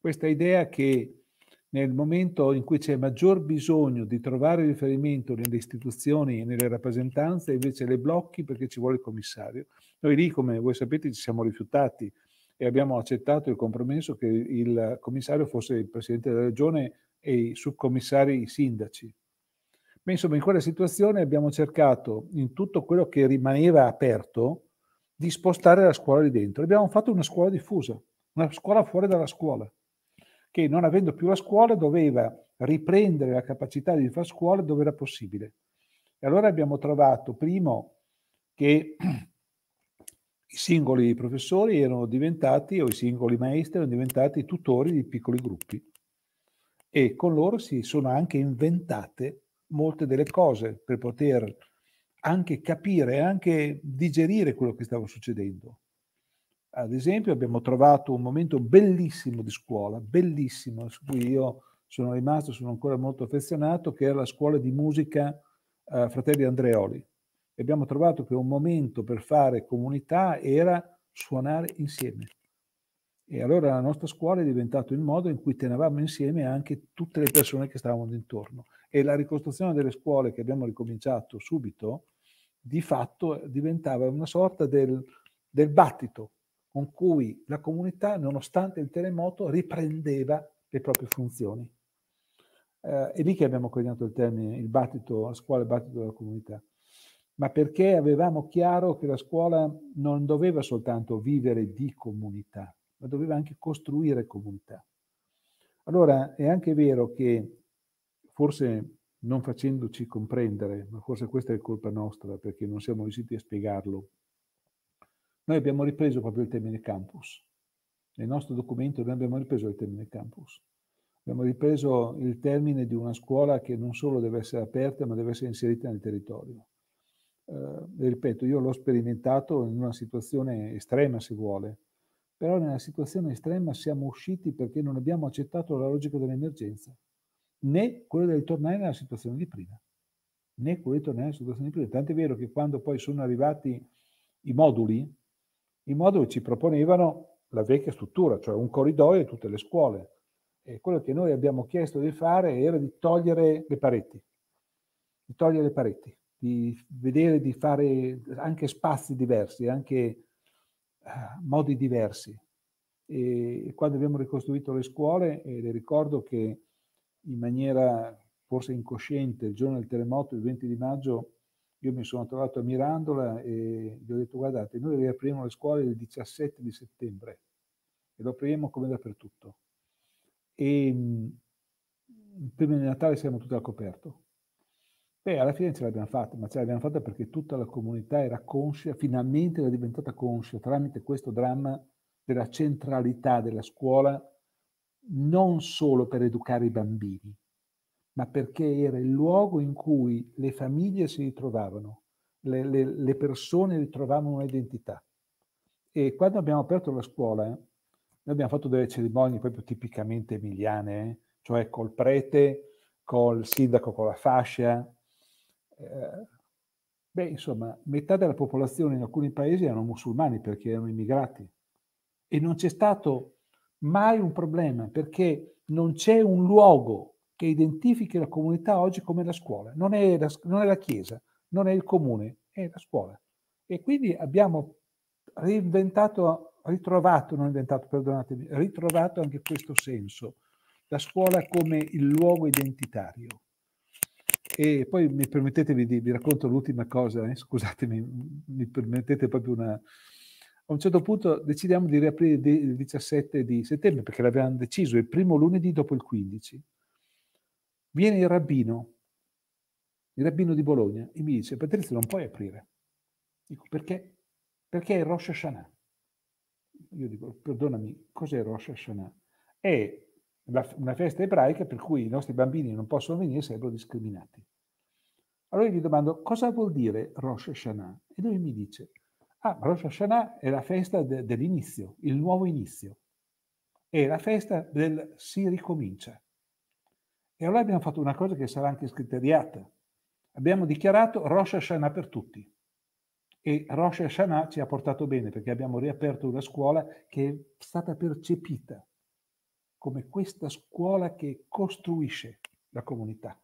questa idea che nel momento in cui c'è maggior bisogno di trovare riferimento nelle istituzioni e nelle rappresentanze, invece le blocchi perché ci vuole il commissario. Noi lì, come voi sapete, ci siamo rifiutati e abbiamo accettato il compromesso che il commissario fosse il presidente della regione e i subcommissari i sindaci. Ma insomma, in quella situazione abbiamo cercato, in tutto quello che rimaneva aperto, di spostare la scuola lì dentro. Abbiamo fatto una scuola diffusa, una scuola fuori dalla scuola che non avendo più la scuola doveva riprendere la capacità di fare scuola dove era possibile. E allora abbiamo trovato, primo, che (clears throat) i singoli professori erano diventati, o i singoli maestri erano diventati tutori di piccoli gruppi e con loro si sono anche inventate molte delle cose per poter anche capire, anche digerire quello che stava succedendo. Ad esempio abbiamo trovato un momento bellissimo di scuola, bellissimo, su cui io sono rimasto, sono ancora molto affezionato, che era la scuola di musica eh, Fratelli Andreoli. E abbiamo trovato che un momento per fare comunità era suonare insieme. E allora la nostra scuola è diventato il modo in cui tenevamo insieme anche tutte le persone che stavano intorno. E la ricostruzione delle scuole che abbiamo ricominciato subito, di fatto diventava una sorta del, del battito con cui la comunità, nonostante il terremoto, riprendeva le proprie funzioni. Eh, è lì che abbiamo coordinato il termine, il battito, a scuola e il battito della comunità, ma perché avevamo chiaro che la scuola non doveva soltanto vivere di comunità, ma doveva anche costruire comunità. Allora è anche vero che forse non facendoci comprendere, ma forse questa è colpa nostra perché non siamo riusciti a spiegarlo noi abbiamo ripreso proprio il termine campus. Nel nostro documento noi abbiamo ripreso il termine campus. Abbiamo ripreso il termine di una scuola che non solo deve essere aperta, ma deve essere inserita nel territorio. Eh, ripeto, io l'ho sperimentato in una situazione estrema, se vuole, però nella situazione estrema siamo usciti perché non abbiamo accettato la logica dell'emergenza, né quella del tornare nella situazione di prima, né quella di tornare nella situazione di prima. Tant'è vero che quando poi sono arrivati i moduli, in modo che ci proponevano la vecchia struttura, cioè un corridoio e tutte le scuole. E quello che noi abbiamo chiesto di fare era di togliere le pareti, di togliere le pareti, di vedere di fare anche spazi diversi, anche eh, modi diversi. E quando abbiamo ricostruito le scuole, eh, le ricordo che in maniera forse incosciente, il giorno del terremoto, il 20 di maggio, io mi sono trovato a Mirandola e gli ho detto guardate, noi riapriamo le scuole il 17 di settembre e lo apriamo come dappertutto. E mhmm, prima di Natale siamo tutti al coperto. Beh, alla fine ce l'abbiamo fatta, ma ce l'abbiamo fatta perché tutta la comunità era conscia, finalmente era diventata conscia tramite questo dramma della centralità della scuola, non solo per educare i bambini, ma perché era il luogo in cui le famiglie si ritrovavano, le, le, le persone ritrovavano un'identità. E quando abbiamo aperto la scuola, eh, noi abbiamo fatto delle cerimonie proprio tipicamente emiliane, eh, cioè col prete, col sindaco con la fascia. Eh, beh, insomma, metà della popolazione in alcuni paesi erano musulmani perché erano immigrati. E non c'è stato mai un problema perché non c'è un luogo che identifichi la comunità oggi come la scuola, non è la, non è la Chiesa, non è il comune, è la scuola. E quindi abbiamo reinventato, ritrovato, non inventato, perdonatemi, ritrovato anche questo senso, la scuola come il luogo identitario. E poi mi permettetevi di, vi racconto l'ultima cosa, eh? scusatemi, mi permettete proprio una... A un certo punto decidiamo di riaprire il 17 di settembre, perché l'avevamo deciso, il primo lunedì dopo il 15. Viene il rabbino, il rabbino di Bologna, e mi dice, Patrizio non puoi aprire. Dico, perché? Perché è Rosh Hashanah. Io dico, perdonami, cos'è Rosh Hashanah? È una festa ebraica per cui i nostri bambini non possono venire, sarebbero discriminati. Allora io gli domando, cosa vuol dire Rosh Hashanah? E lui mi dice, ah, Rosh Hashanah è la festa de- dell'inizio, il nuovo inizio. È la festa del si ricomincia. E allora abbiamo fatto una cosa che sarà anche scriteriata. Abbiamo dichiarato Rosh Hashanah per tutti. E Rosh Hashanah ci ha portato bene perché abbiamo riaperto una scuola che è stata percepita come questa scuola che costruisce la comunità.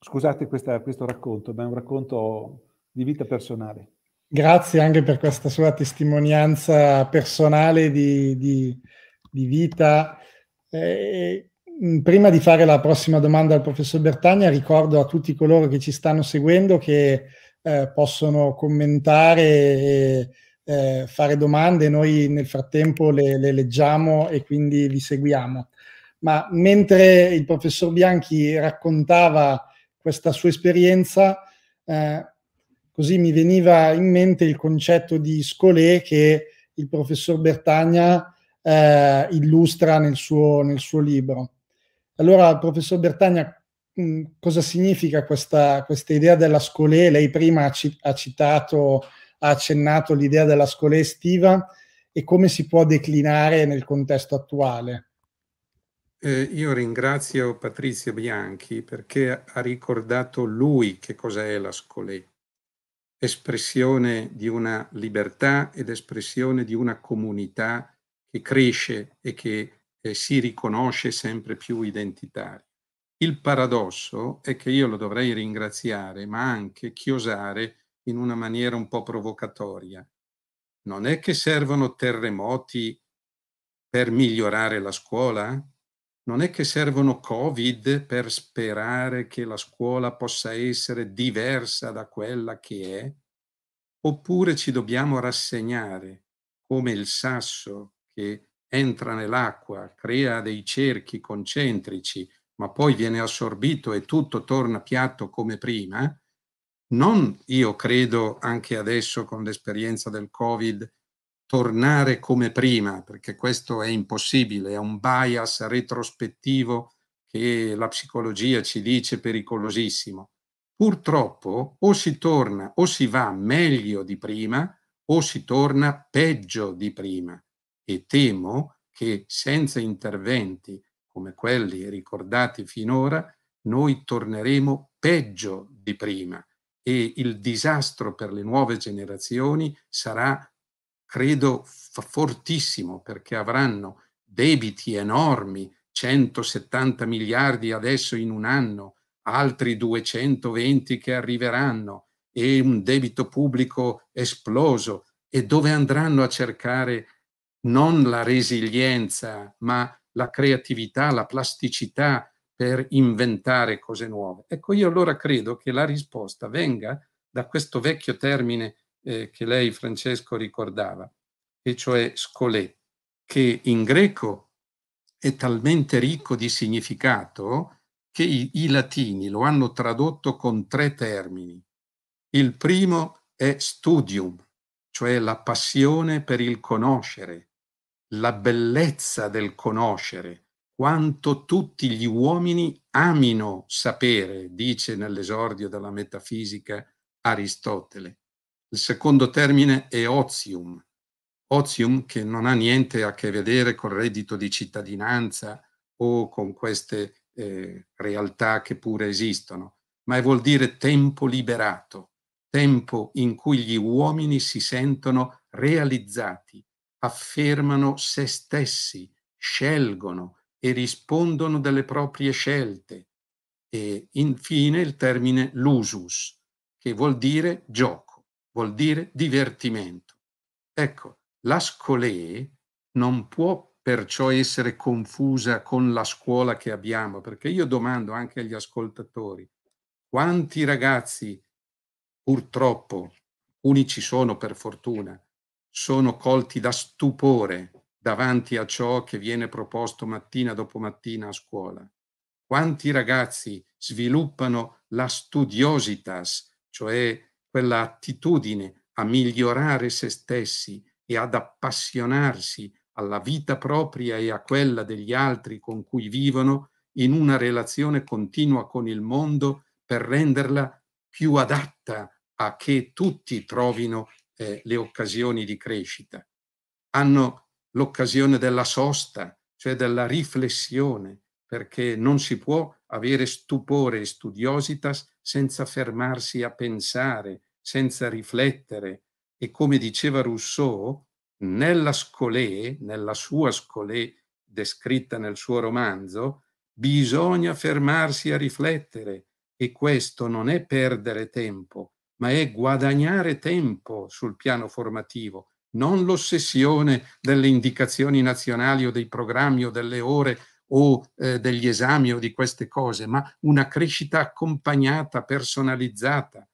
Scusate questa, questo racconto, ma è un racconto di vita personale. Grazie anche per questa sua testimonianza personale di, di, di vita eh, mm, prima di fare la prossima domanda al professor Bertagna, ricordo a tutti coloro che ci stanno seguendo che eh, possono commentare e eh, fare domande, noi nel frattempo le, le, leggiamo e quindi vi seguiamo. Ma mentre il professor Bianchi raccontava questa sua esperienza, eh, così mi veniva in mente il concetto di Scolè che il professor Bertagna eh, illustra nel suo, nel suo, libro. Allora, professor Bertagna, mh, mm, cosa significa questa, questa, idea della scolè? Lei prima ha, ci, ha citato, ha accennato l'idea della scolè estiva e come si può declinare nel contesto attuale? Eh, io ringrazio Patrizio Bianchi perché ha ricordato lui che cos'è la scolè, espressione di una libertà ed espressione di una comunità che cresce e che eh, si riconosce sempre più identitario. Il paradosso è che io lo dovrei ringraziare, ma anche chiosare in una maniera un po' provocatoria. Non è che servono terremoti per migliorare la scuola? Non è che servono Covid per sperare che la scuola possa essere diversa da quella che è? Oppure ci dobbiamo rassegnare, come il sasso che entra nell'acqua, crea dei cerchi concentrici, ma poi viene assorbito e tutto torna piatto come prima, non io credo anche adesso con l'esperienza del Covid tornare come prima, perché questo è impossibile, è un bias retrospettivo che la psicologia ci dice pericolosissimo. Purtroppo o si torna o si va meglio di prima o si torna peggio di prima e temo che senza interventi come quelli ricordati finora noi torneremo peggio di prima e il disastro per le nuove generazioni sarà, credo, fortissimo perché avranno debiti enormi, 170 miliardi adesso in un anno, altri 220 che arriveranno e un debito pubblico esploso e dove andranno a cercare non la resilienza, ma la creatività, la plasticità per inventare cose nuove. Ecco, io allora credo che la risposta venga da questo vecchio termine eh, che lei, Francesco, ricordava, e cioè scolè, che in greco è talmente ricco di significato che i, i latini lo hanno tradotto con tre termini. Il primo è studium, cioè la passione per il conoscere, la bellezza del conoscere, quanto tutti gli uomini amino sapere, dice nell'esordio della metafisica Aristotele. Il secondo termine è ozium, ozium che non ha niente a che vedere col reddito di cittadinanza o con queste eh, realtà che pure esistono, ma vuol dire tempo liberato, tempo in cui gli uomini si sentono realizzati, affermano se stessi, scelgono e rispondono delle proprie scelte. E infine il termine lusus, che vuol dire gioco, vuol dire divertimento. Ecco, la scolè non può perciò essere confusa con la scuola che abbiamo, perché io domando anche agli ascoltatori, quanti ragazzi purtroppo, unici sono per fortuna, sono colti da stupore davanti a ciò che viene proposto mattina dopo mattina a scuola. Quanti ragazzi sviluppano la studiositas, cioè quella attitudine a migliorare se stessi e ad appassionarsi alla vita propria e a quella degli altri con cui vivono in una relazione continua con il mondo per renderla più adatta a che tutti trovino eh, le occasioni di crescita, hanno l'occasione della sosta, cioè della riflessione, perché non si può avere stupore e studiositas senza fermarsi a pensare, senza riflettere. E come diceva Rousseau, nella scolè, nella sua scolè descritta nel suo romanzo, bisogna fermarsi a riflettere e questo non è perdere tempo, ma è guadagnare tempo sul piano formativo, non l'ossessione delle indicazioni nazionali o dei programmi o delle ore o eh, degli esami o di queste cose, ma una crescita accompagnata, personalizzata.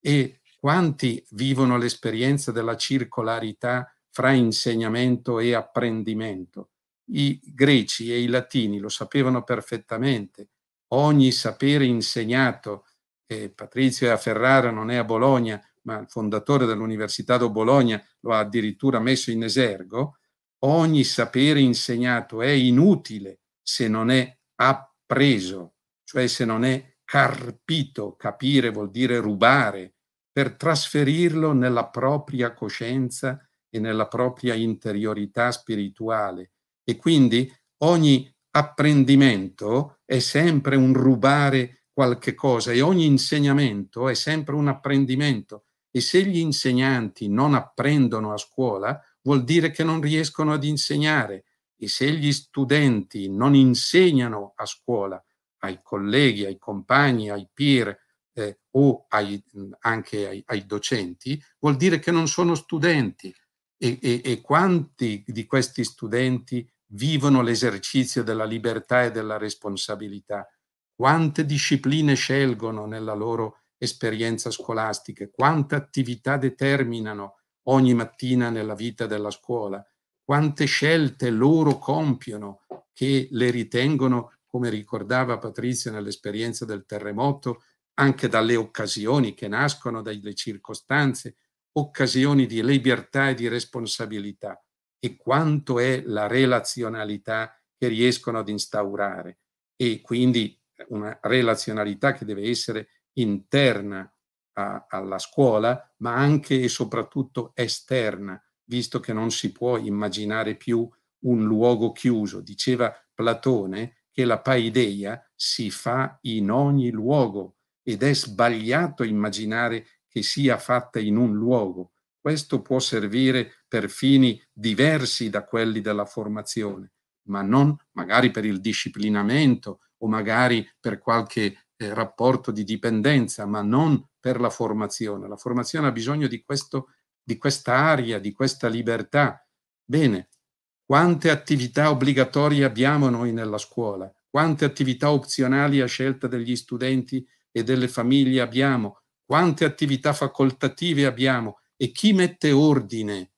E quanti vivono l'esperienza della circolarità fra insegnamento e apprendimento? I greci e i latini lo sapevano perfettamente. Ogni sapere insegnato eh, Patrizio è a Ferrara, non è a Bologna, ma il fondatore dell'Università di Bologna lo ha addirittura messo in esergo, ogni sapere insegnato è inutile se non è appreso, cioè se non è carpito, capire vuol dire rubare, per trasferirlo nella propria coscienza e nella propria interiorità spirituale. E quindi ogni apprendimento è sempre un rubare qualche cosa e ogni insegnamento è sempre un apprendimento e se gli insegnanti non apprendono a scuola vuol dire che non riescono ad insegnare e se gli studenti non insegnano a scuola ai colleghi, ai compagni, ai peer eh, o ai, anche ai, ai, docenti, vuol dire che non sono studenti e, e, e quanti di questi studenti vivono l'esercizio della libertà e della responsabilità? quante discipline scelgono nella loro esperienza scolastica, quante attività determinano ogni mattina nella vita della scuola, quante scelte loro compiono che le ritengono, come ricordava Patrizia nell'esperienza del terremoto, anche dalle occasioni che nascono dalle circostanze, occasioni di libertà e di responsabilità e quanto è la relazionalità che riescono ad instaurare. E quindi una relazionalità che deve essere interna a, alla scuola, ma anche e soprattutto esterna, visto che non si può immaginare più un luogo chiuso. Diceva Platone che la paideia si fa in ogni luogo ed è sbagliato immaginare che sia fatta in un luogo. Questo può servire per fini diversi da quelli della formazione, ma non magari per il disciplinamento, o magari per qualche eh, rapporto di dipendenza, ma non per la formazione. La formazione ha bisogno di, questo, di questa aria, di questa libertà. Bene, quante attività obbligatorie abbiamo noi nella scuola? Quante attività opzionali a scelta degli studenti e delle famiglie abbiamo? Quante attività facoltative abbiamo? E chi mette ordine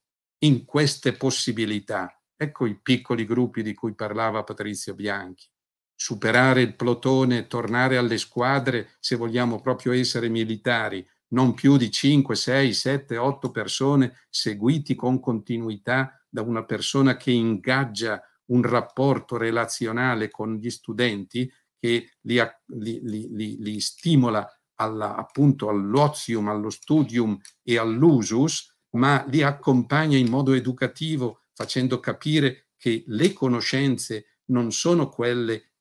in queste possibilità? Ecco i piccoli gruppi di cui parlava Patrizio Bianchi superare il plotone, tornare alle squadre se vogliamo proprio essere militari, non più di 5, 6, 7, 8 persone seguiti con continuità da una persona che ingaggia un rapporto relazionale con gli studenti che li, li, li, li stimola alla, appunto all'ozium, allo studium e all'usus, ma li accompagna in modo educativo facendo capire che le conoscenze non sono quelle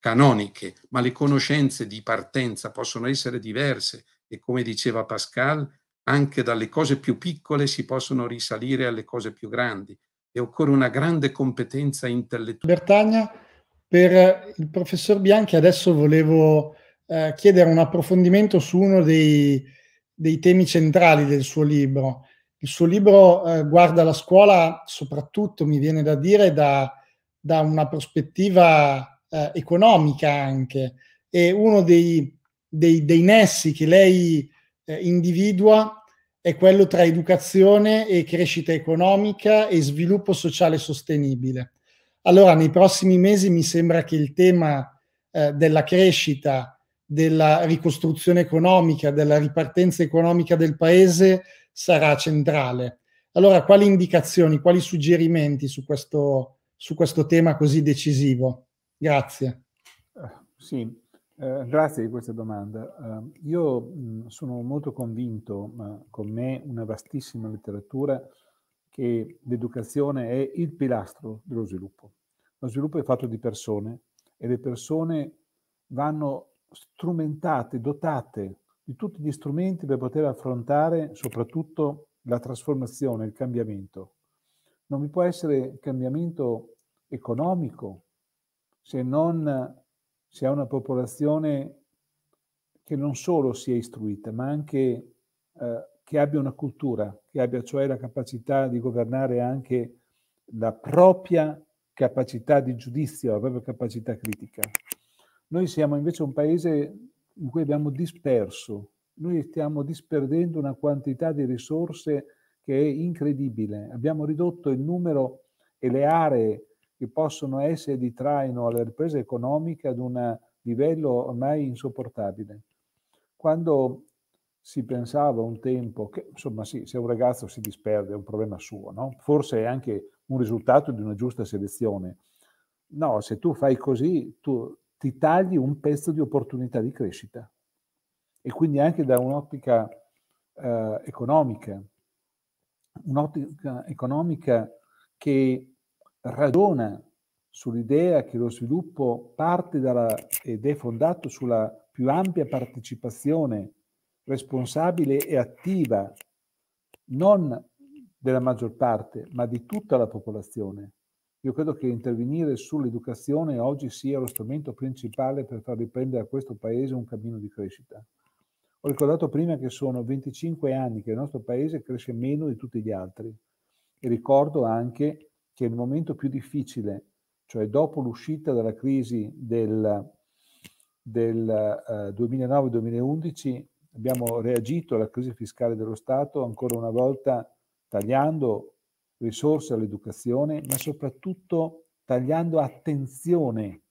canoniche, ma le conoscenze di partenza possono essere diverse e come diceva Pascal, anche dalle cose più piccole si possono risalire alle cose più grandi e occorre una grande competenza intellettuale. Bertagna, per il professor Bianchi adesso volevo eh, chiedere un approfondimento su uno dei, dei, temi centrali del suo libro. Il suo libro eh, guarda la scuola soprattutto, mi viene da dire, da, da una prospettiva eh, economica anche. E uno dei, dei, dei nessi che lei eh, individua è quello tra educazione e crescita economica e sviluppo sociale sostenibile. Allora, nei prossimi mesi mi sembra che il tema eh, della crescita, della ricostruzione economica, della ripartenza economica del paese sarà centrale. Allora, quali indicazioni, quali suggerimenti su questo, su questo tema così decisivo? Grazie. Eh, sì, eh, grazie di questa domanda. Eh, io mh, sono molto convinto, ma con me una vastissima letteratura, che l'educazione è il pilastro dello sviluppo. Lo sviluppo è fatto di persone e le persone vanno strumentate, dotate di tutti gli strumenti per poter affrontare soprattutto la trasformazione, il cambiamento. Non vi può essere cambiamento economico se non si ha una popolazione che non solo sia istruita, ma anche eh, che abbia una cultura, che abbia cioè la capacità di governare anche la propria capacità di giudizio, la propria capacità critica. Noi siamo invece un paese in cui abbiamo disperso, noi stiamo disperdendo una quantità di risorse che è incredibile. Abbiamo ridotto il numero e le aree che possono essere di traino alla ripresa economica ad un livello ormai insopportabile. Quando si pensava un tempo che, insomma, sì, se un ragazzo si disperde è un problema suo, no? Forse è anche un risultato di una giusta selezione. No, se tu fai così, tu ti tagli un pezzo di opportunità di crescita e quindi anche da un'ottica eh, economica, un'ottica economica che ragiona sull'idea che lo sviluppo parte dalla, ed è fondato sulla più ampia partecipazione responsabile e attiva, non della maggior parte, ma di tutta la popolazione. Io credo che intervenire sull'educazione oggi sia lo strumento principale per far riprendere a questo Paese un cammino di crescita. Ho ricordato prima che sono 25 anni che il nostro Paese cresce meno di tutti gli altri e ricordo anche che il momento più difficile, cioè dopo l'uscita dalla crisi del, del eh, 2009-2011, abbiamo reagito alla crisi fiscale dello Stato ancora una volta tagliando risorse all'educazione, ma soprattutto tagliando attenzione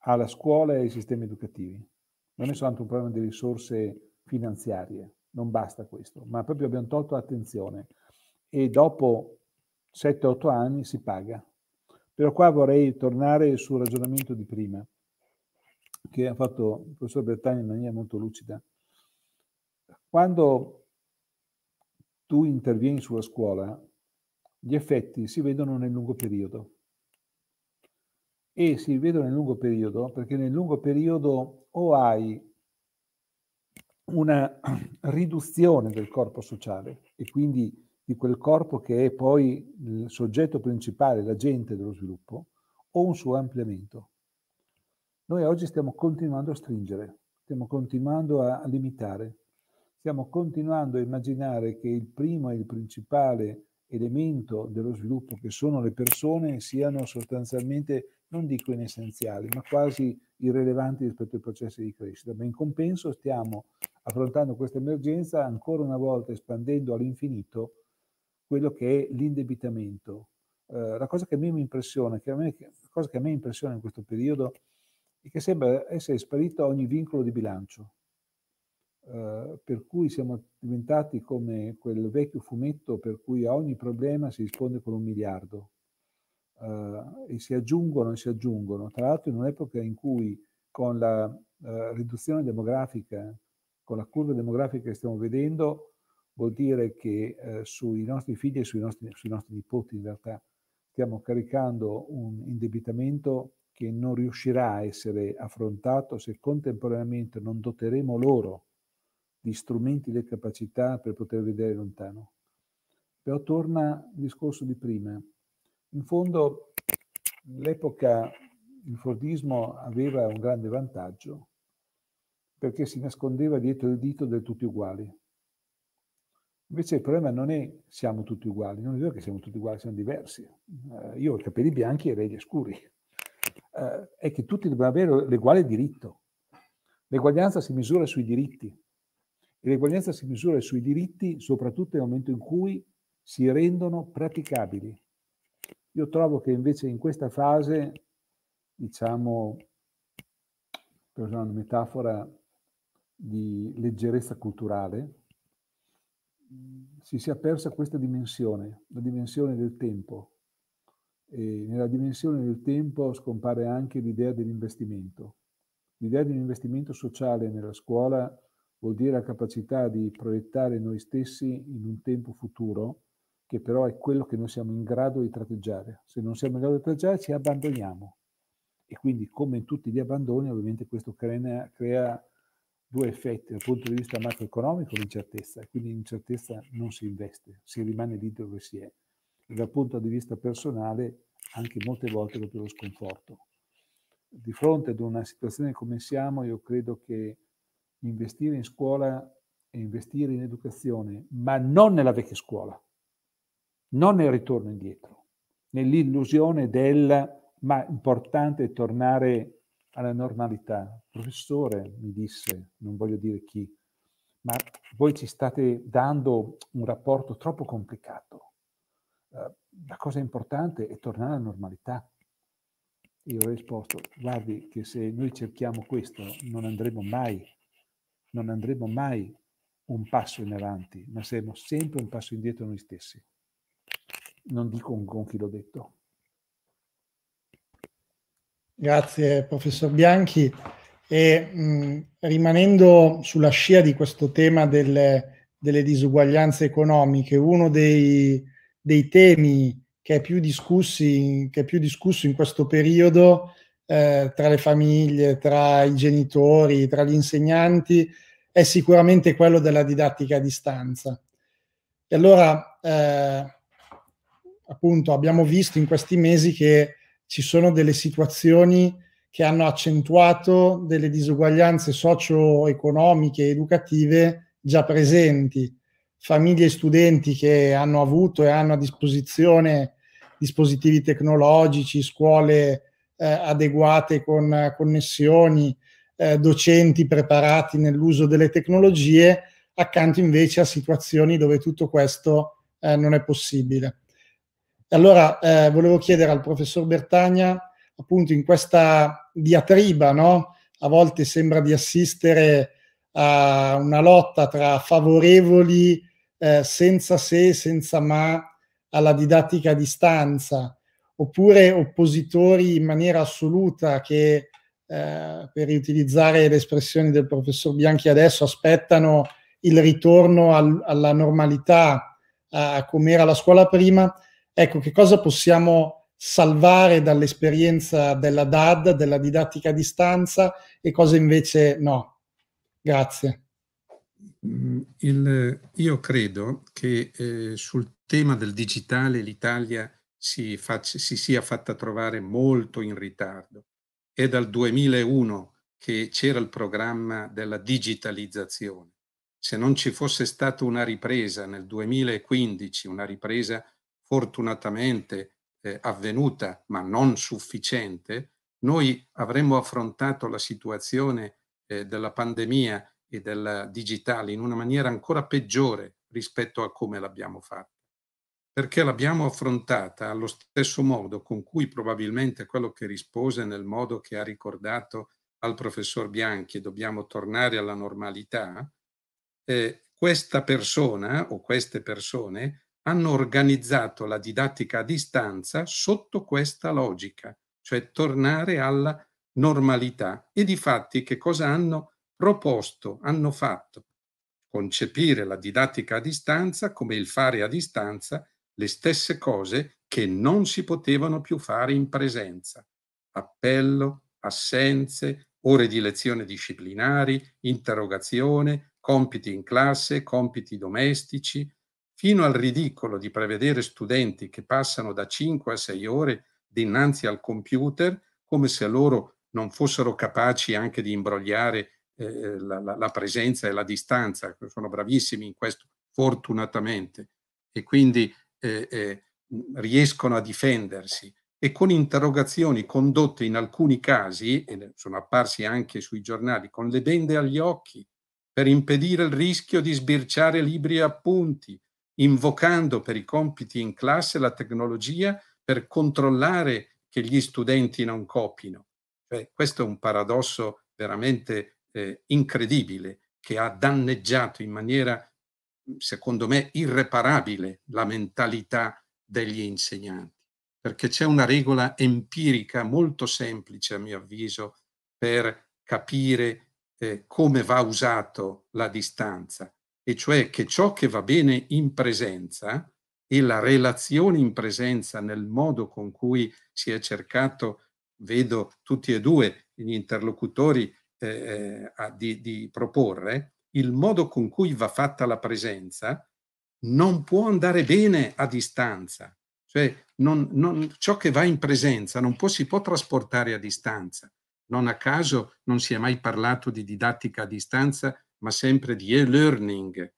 alla scuola e ai sistemi educativi. Non è soltanto un problema di risorse finanziarie, non basta questo, ma proprio abbiamo tolto attenzione. E dopo 7-8 anni si paga. Però qua vorrei tornare sul ragionamento di prima, che ha fatto il professor Bertani in maniera molto lucida. Quando tu intervieni sulla scuola, gli effetti si vedono nel lungo periodo. E si vedono nel lungo periodo perché nel lungo periodo o hai una (clears throat) riduzione del corpo sociale e quindi di quel corpo che è poi il soggetto principale, l'agente dello sviluppo, o un suo ampliamento. Noi oggi stiamo continuando a stringere, stiamo continuando a limitare, stiamo continuando a immaginare che il primo e il principale elemento dello sviluppo, che sono le persone, siano sostanzialmente, non dico inessenziali, ma quasi irrilevanti rispetto ai processi di crescita. Ma in compenso stiamo affrontando questa emergenza ancora una volta espandendo all'infinito quello che è l'indebitamento. Eh, la cosa che a me mi impressiona, che a me, la cosa che a me impressiona in questo periodo è che sembra essere sparito ogni vincolo di bilancio. Eh, per cui siamo diventati come quel vecchio fumetto per cui a ogni problema si risponde con un miliardo. Uh, e si aggiungono e si aggiungono. Tra l'altro in un'epoca in cui con la uh, riduzione demografica, con la curva demografica che stiamo vedendo, vuol dire che eh, sui nostri figli e sui nostri, sui nostri, nipoti in realtà stiamo caricando un indebitamento che non riuscirà a essere affrontato se contemporaneamente non doteremo loro di strumenti e le capacità per poter vedere lontano. Però torna al discorso di prima. In fondo, l'epoca il Fordismo aveva un grande vantaggio perché si nascondeva dietro il dito del tutti uguali Invece il problema non è siamo tutti uguali, non è vero che siamo tutti uguali, siamo diversi. Eh, io ho i capelli bianchi e lei li scuri. Eh, è che tutti dobbiamo avere l'uguale diritto. L'eguaglianza si misura sui diritti. E l'eguaglianza si misura sui diritti soprattutto nel momento in cui si rendono praticabili. Io trovo che invece in questa fase, diciamo, per usare una metafora di leggerezza culturale, si sia persa questa dimensione, la dimensione del tempo. E nella dimensione del tempo scompare anche l'idea dell'investimento. L'idea di un investimento sociale nella scuola vuol dire la capacità di proiettare noi stessi in un tempo futuro, che però è quello che noi siamo in grado di tratteggiare. Se non siamo in grado di tratteggiare ci abbandoniamo. E quindi come in tutti gli abbandoni ovviamente questo crea, crea due effetti dal punto di vista macroeconomico, l'incertezza, quindi l'incertezza non si investe, si rimane lì dove si è. E dal punto di vista personale, anche molte volte proprio lo sconforto. Di fronte ad una situazione come siamo, io credo che investire in scuola e investire in educazione, ma non nella vecchia scuola, non nel ritorno indietro, nell'illusione del ma importante tornare alla normalità. Professore, mi disse, non voglio dire chi, ma voi ci state dando un rapporto troppo complicato. Eh, la cosa importante è tornare alla normalità. Io ho risposto, guardi che se noi cerchiamo questo non andremo mai, non andremo mai un passo in avanti, ma saremo sempre un passo indietro noi stessi. Non dico con chi l'ho detto, Grazie professor Bianchi. E, mh, mm, rimanendo sulla scia di questo tema delle, delle disuguaglianze economiche, uno dei, dei temi che è, più che è più discusso in questo periodo eh, tra le famiglie, tra i genitori, tra gli insegnanti, è sicuramente quello della didattica a distanza. E allora, eh, appunto, abbiamo visto in questi mesi che ci sono delle situazioni che hanno accentuato delle disuguaglianze socio-economiche ed educative già presenti. Famiglie e studenti che hanno avuto e hanno a disposizione dispositivi tecnologici, scuole eh, adeguate con connessioni, eh, docenti preparati nell'uso delle tecnologie, accanto invece a situazioni dove tutto questo eh, non è possibile. Allora eh, volevo chiedere al professor Bertagna, appunto in questa diatriba, no? a volte sembra di assistere a una lotta tra favorevoli eh, senza se, senza ma alla didattica a distanza, oppure oppositori in maniera assoluta che, eh, per riutilizzare le espressioni del professor Bianchi adesso, aspettano il ritorno al, alla normalità, a come era la scuola prima. Ecco, che cosa possiamo salvare dall'esperienza della DAD, della didattica a distanza e cosa invece no? Grazie. Mm, il, io credo che eh, sul tema del digitale l'Italia si, si sia fatta trovare molto in ritardo. È dal 2001 che c'era il programma della digitalizzazione. Se non ci fosse stata una ripresa nel 2015, una ripresa fortunatamente eh, avvenuta ma non sufficiente, noi avremmo affrontato la situazione eh, della pandemia e del digitale in una maniera ancora peggiore rispetto a come l'abbiamo fatta, perché l'abbiamo affrontata allo stesso modo con cui probabilmente quello che rispose nel modo che ha ricordato al professor Bianchi dobbiamo tornare alla normalità, eh, questa persona o queste persone hanno organizzato la didattica a distanza sotto questa logica, cioè tornare alla normalità. E di fatti che cosa hanno proposto, hanno fatto? Concepire la didattica a distanza come il fare a distanza le stesse cose che non si potevano più fare in presenza. Appello, assenze, ore di lezione disciplinari, interrogazione, compiti in classe, compiti domestici, fino al ridicolo di prevedere studenti che passano da 5 a 6 ore dinanzi al computer come se loro non fossero capaci anche di imbrogliare eh, eh, la, la, la, presenza e la distanza, sono bravissimi in questo, fortunatamente, e quindi eh, eh, riescono a difendersi. E con interrogazioni condotte in alcuni casi, e sono apparsi anche sui giornali, con le bende agli occhi, per impedire il rischio di sbirciare libri e appunti, invocando per i compiti in classe la tecnologia per controllare che gli studenti non copino. Cioè, questo è un paradosso veramente eh, incredibile che ha danneggiato in maniera, secondo me, irreparabile la mentalità degli insegnanti, perché c'è una regola empirica molto semplice, a mio avviso, per capire eh, come va usato la distanza e cioè che ciò che va bene in presenza e la relazione in presenza nel modo con cui si è cercato, vedo tutti e due gli interlocutori eh, eh, a, di, di proporre, il modo con cui va fatta la presenza non può andare bene a distanza, cioè non, non, ciò che va in presenza non può, si può trasportare a distanza. Non a caso non si è mai parlato di didattica a distanza ma sempre di e-learning.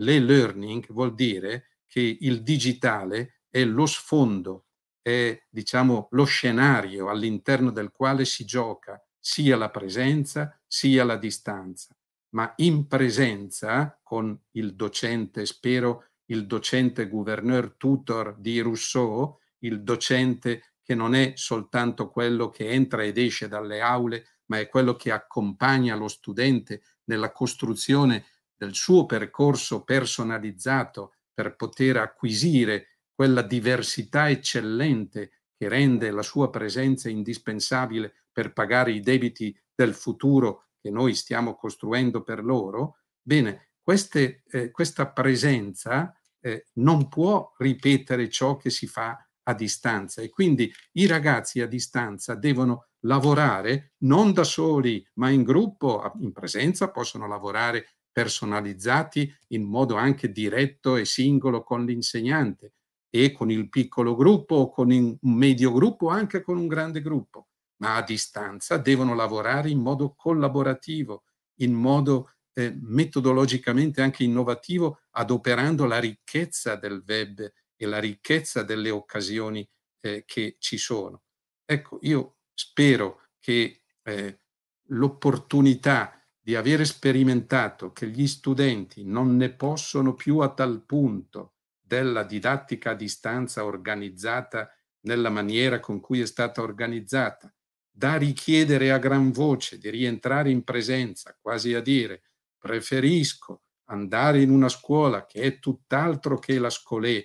L'e-learning vuol dire che il digitale è lo sfondo, è diciamo lo scenario all'interno del quale si gioca sia la presenza sia la distanza, ma in presenza con il docente, spero il docente gouverneur tutor di Rousseau, il docente che non è soltanto quello che entra ed esce dalle aule, ma è quello che accompagna lo studente nella costruzione del suo percorso personalizzato per poter acquisire quella diversità eccellente che rende la sua presenza indispensabile per pagare i debiti del futuro che noi stiamo costruendo per loro, bene, queste, eh, questa presenza eh, non può ripetere ciò che si fa a distanza e quindi i ragazzi a distanza devono lavorare non da soli, ma in gruppo, in presenza, possono lavorare personalizzati in modo anche diretto e singolo con l'insegnante e con il piccolo gruppo o con un medio gruppo, anche con un grande gruppo, ma a distanza devono lavorare in modo collaborativo, in modo eh, metodologicamente anche innovativo, adoperando la ricchezza del web e la ricchezza delle occasioni eh, che ci sono. Ecco, io spero che eh, l'opportunità di aver sperimentato che gli studenti non ne possono più a tal punto della didattica a distanza organizzata nella maniera con cui è stata organizzata, da richiedere a gran voce di rientrare in presenza, quasi a dire preferisco andare in una scuola che è tutt'altro che la scolè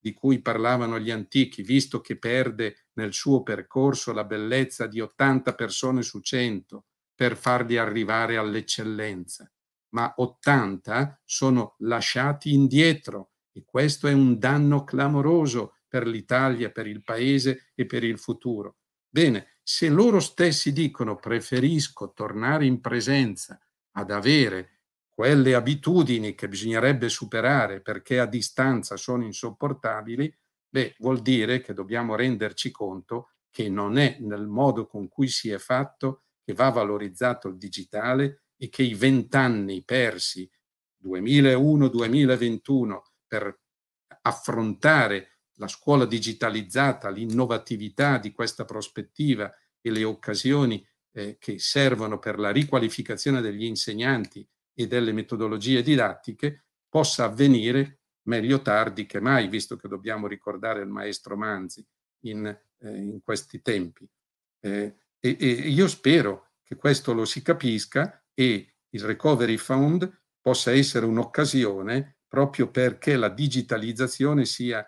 di cui parlavano gli antichi, visto che perde nel suo percorso la bellezza di 80 persone su 100 per farli arrivare all'eccellenza, ma 80 sono lasciati indietro e questo è un danno clamoroso per l'Italia, per il Paese e per il futuro. Bene, se loro stessi dicono preferisco tornare in presenza ad avere quelle abitudini che bisognerebbe superare perché a distanza sono insopportabili, Beh, vuol dire che dobbiamo renderci conto che non è nel modo con cui si è fatto che va valorizzato il digitale e che i vent'anni persi 2001-2021 per affrontare la scuola digitalizzata, l'innovatività di questa prospettiva e le occasioni eh, che servono per la riqualificazione degli insegnanti e delle metodologie didattiche possa avvenire meglio tardi che mai, visto che dobbiamo ricordare il maestro Manzi in, eh, in questi tempi. Eh, e, e io spero che questo lo si capisca e il Recovery Fund possa essere un'occasione proprio perché la digitalizzazione sia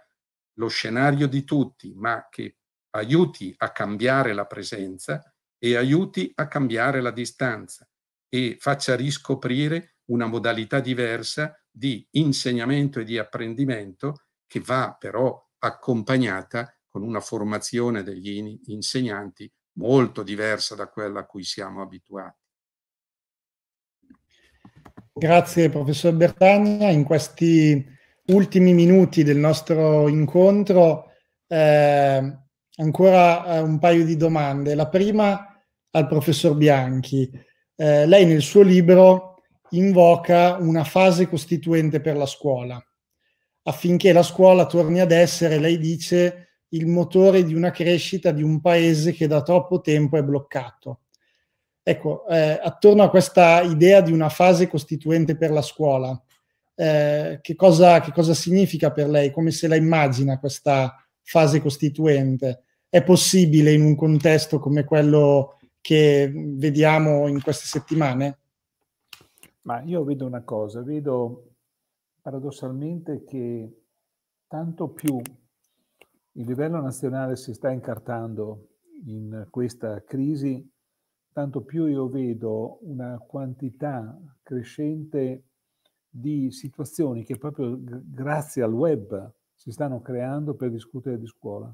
lo scenario di tutti, ma che aiuti a cambiare la presenza e aiuti a cambiare la distanza e faccia riscoprire una modalità diversa di insegnamento e di apprendimento che va però accompagnata con una formazione degli insegnanti molto diversa da quella a cui siamo abituati. Grazie professor Bertagna. In questi ultimi minuti del nostro incontro ehm, eh, ancora un paio di domande. La prima al professor Bianchi. Eh, lei nel suo libro invoca una fase costituente per la scuola, affinché la scuola torni ad essere, lei dice, il motore di una crescita di un paese che da troppo tempo è bloccato. Ecco, eh, attorno a questa idea di una fase costituente per la scuola, eh, che, cosa, che cosa significa per lei? Come se la immagina questa fase costituente? È possibile in un contesto come quello che vediamo in queste settimane? Ma io vedo una cosa, vedo paradossalmente che tanto più il livello nazionale si sta incartando in questa crisi, tanto più io vedo una quantità crescente di situazioni che proprio grazie al web si stanno creando per discutere di scuola.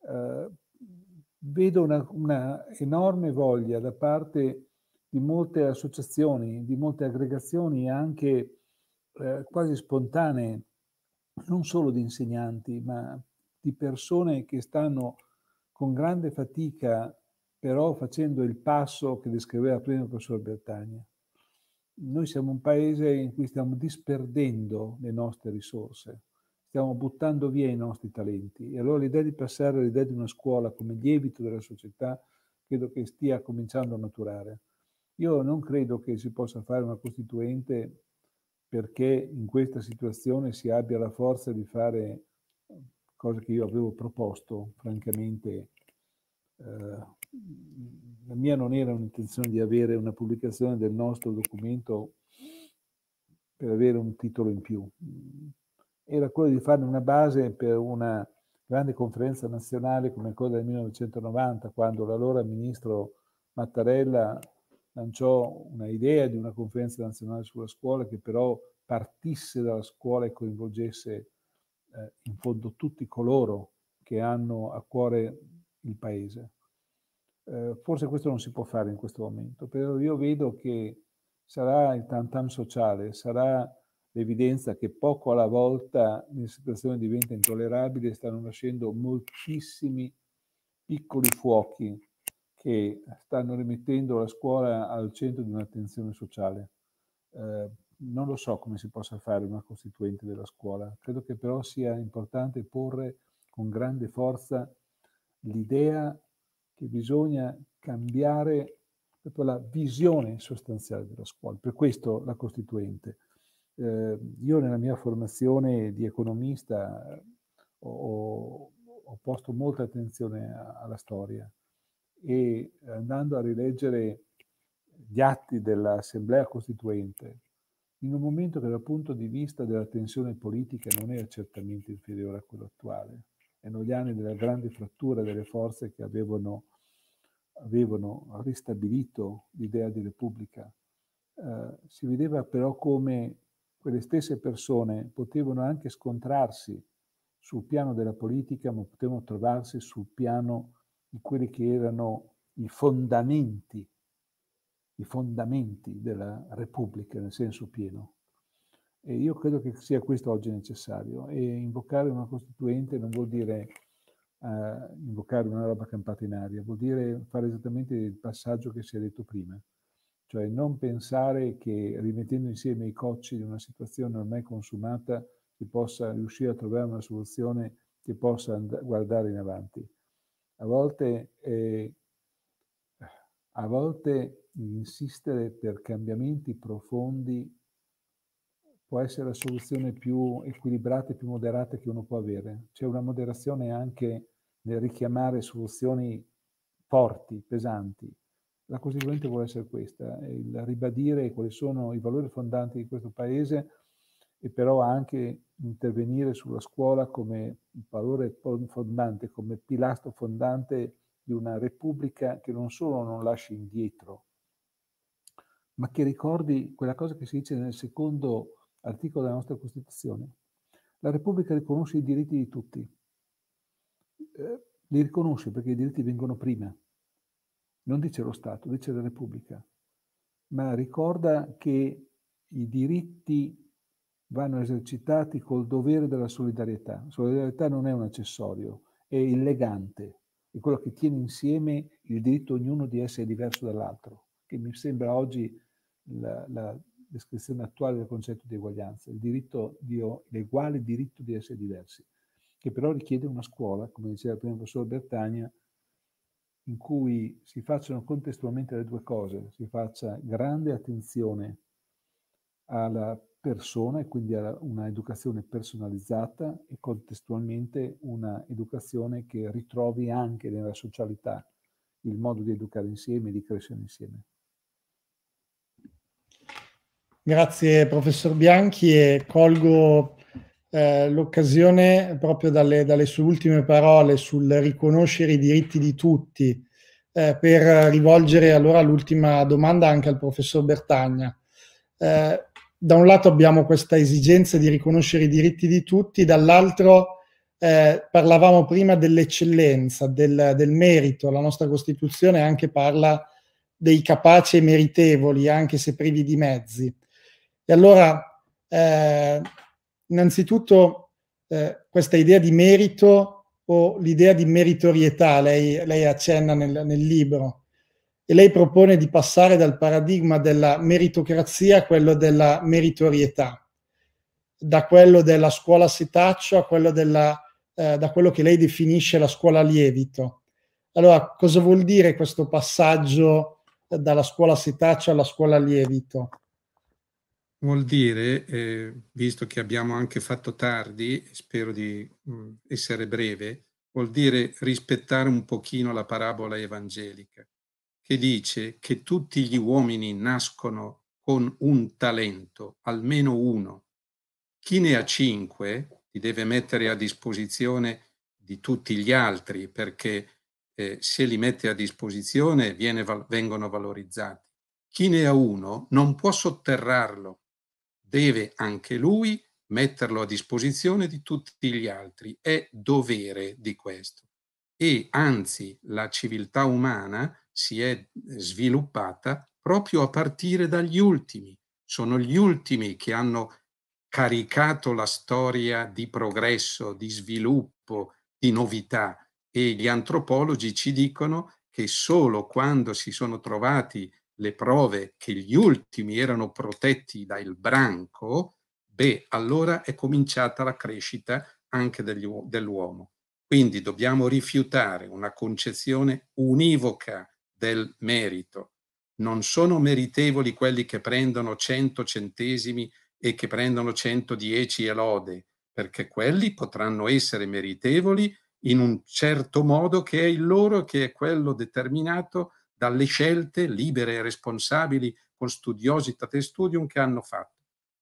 Eh, vedo una, una, enorme voglia da parte di molte associazioni, di molte aggregazioni anche eh, quasi spontanee, non solo di insegnanti, ma di persone che stanno con grande fatica però facendo il passo che descriveva prima il professor Bertagna. Noi siamo un paese in cui stiamo disperdendo le nostre risorse, stiamo buttando via i nostri talenti e allora l'idea di passare all'idea di una scuola come lievito della società credo che stia cominciando a maturare. Io non credo che si possa fare una Costituente perché in questa situazione si abbia la forza di fare eh, cosa che io avevo proposto, francamente. Eh, la mia non era un'intenzione di avere una pubblicazione del nostro documento per avere un titolo in più, era quello di fare una base per una grande conferenza nazionale come quella del 1990, quando l'allora ministro Mattarella lanciò un'idea di una conferenza nazionale sulla scuola che però partisse dalla scuola e coinvolgesse eh, in fondo tutti coloro che hanno a cuore il paese. Eh, forse questo non si può fare in questo momento, però io vedo che sarà il tantam sociale, sarà l'evidenza che poco alla volta la situazione diventa intollerabile, e stanno nascendo moltissimi piccoli fuochi che stanno rimettendo la scuola al centro di un'attenzione sociale. Eh, non lo so come si possa fare una costituente della scuola, credo che però sia importante porre con grande forza l'idea che bisogna cambiare proprio la visione sostanziale della scuola, per questo la costituente. Eh, io nella mia formazione di economista ho, ho posto molta attenzione alla storia, e eh, andando a rileggere gli atti dell'Assemblea Costituente, in un momento che dal punto di vista della tensione politica non era certamente inferiore a quello attuale, erano gli anni della grande frattura delle forze che avevano, avevano ristabilito l'idea di Repubblica. Eh, si vedeva però come quelle stesse persone potevano anche scontrarsi sul piano della politica, ma potevano trovarsi sul piano di quelli che erano i fondamenti, i fondamenti della Repubblica nel senso pieno. E io credo che sia questo oggi necessario. E invocare una Costituente non vuol dire uh, invocare una roba campata in aria, vuol dire fare esattamente il passaggio che si è detto prima. Cioè non pensare che rimettendo insieme i cocci di una situazione ormai consumata si possa riuscire a trovare una soluzione che possa and- guardare in avanti a volte, eh, a volte insistere per cambiamenti profondi può essere la soluzione più equilibrata e più moderata che uno può avere. C'è una moderazione anche nel richiamare soluzioni forti, pesanti. La Costituente vuole essere questa, il ribadire quali sono i valori fondanti di questo Paese e però anche intervenire sulla scuola come valore fondante, come pilastro fondante di una repubblica che non solo non lasci indietro, ma che ricordi quella cosa che si dice nel secondo articolo della nostra Costituzione. La Repubblica riconosce i diritti di tutti, eh, li riconosce perché i diritti vengono prima, non dice lo Stato, dice la Repubblica, ma ricorda che i diritti vanno esercitati col dovere della solidarietà. La solidarietà non è un accessorio, è il legante, è quello che tiene insieme il diritto ognuno di essere diverso dall'altro, che mi sembra oggi la, la descrizione attuale del concetto di eguaglianza, il diritto di, l'eguale diritto di essere diversi, che però richiede una scuola, come diceva prima il professor Bertagna, in cui si facciano contestualmente le due cose, si faccia grande attenzione alla persona e quindi una educazione personalizzata e contestualmente una educazione che ritrovi anche nella socialità il modo di educare insieme, di crescere insieme. Grazie professor Bianchi e colgo eh, l'occasione proprio dalle, dalle, sue ultime parole sul riconoscere i diritti di tutti eh, per rivolgere allora l'ultima domanda anche al professor Bertagna. Eh, da un lato abbiamo questa esigenza di riconoscere i diritti di tutti, dall'altro eh, parlavamo prima dell'eccellenza, del, del, merito, la nostra Costituzione anche parla dei capaci e meritevoli, anche se privi di mezzi. E allora, eh, innanzitutto, eh, questa idea di merito o l'idea di meritorietà, lei, lei accenna nel, nel libro, e lei propone di passare dal paradigma della meritocrazia a quello della meritorietà, da quello della scuola setaccio a quello della, eh, da quello che lei definisce la scuola lievito. Allora, cosa vuol dire questo passaggio dalla scuola setaccio alla scuola lievito? Vuol dire, eh, visto che abbiamo anche fatto tardi, spero di mh, mm, essere breve, vuol dire rispettare un pochino la parabola evangelica che dice che tutti gli uomini nascono con un talento, almeno uno. Chi ne ha cinque li deve mettere a disposizione di tutti gli altri perché eh, se li mette a disposizione viene, vengono valorizzati. Chi ne ha uno non può sotterrarlo, deve anche lui metterlo a disposizione di tutti gli altri. È dovere di questo. E anzi la civiltà umana si è sviluppata proprio a partire dagli ultimi. Sono gli ultimi che hanno caricato la storia di progresso, di sviluppo, di novità e gli antropologi ci dicono che solo quando si sono trovati le prove che gli ultimi erano protetti dal branco, beh, allora è cominciata la crescita anche dell'uomo. Quindi dobbiamo rifiutare una concezione univoca del merito. Non sono meritevoli quelli che prendono 100 centesimi e che prendono 110 e lode, perché quelli potranno essere meritevoli in un certo modo che è il loro, che è quello determinato dalle scelte libere e responsabili con studiosi tate studium che hanno fatto.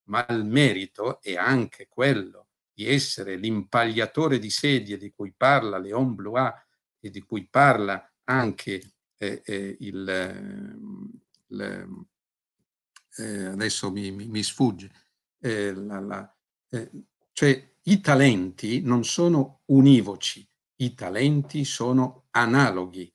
Ma il merito è anche quello di essere l'impagliatore di sedie di cui parla Leon Blois e di cui parla anche Ehm, ehm, eh, eh, il, il, adesso mi, mi, mi sfugge, eh, la, la, eh, cioè i talenti non sono univoci, i talenti sono analoghi.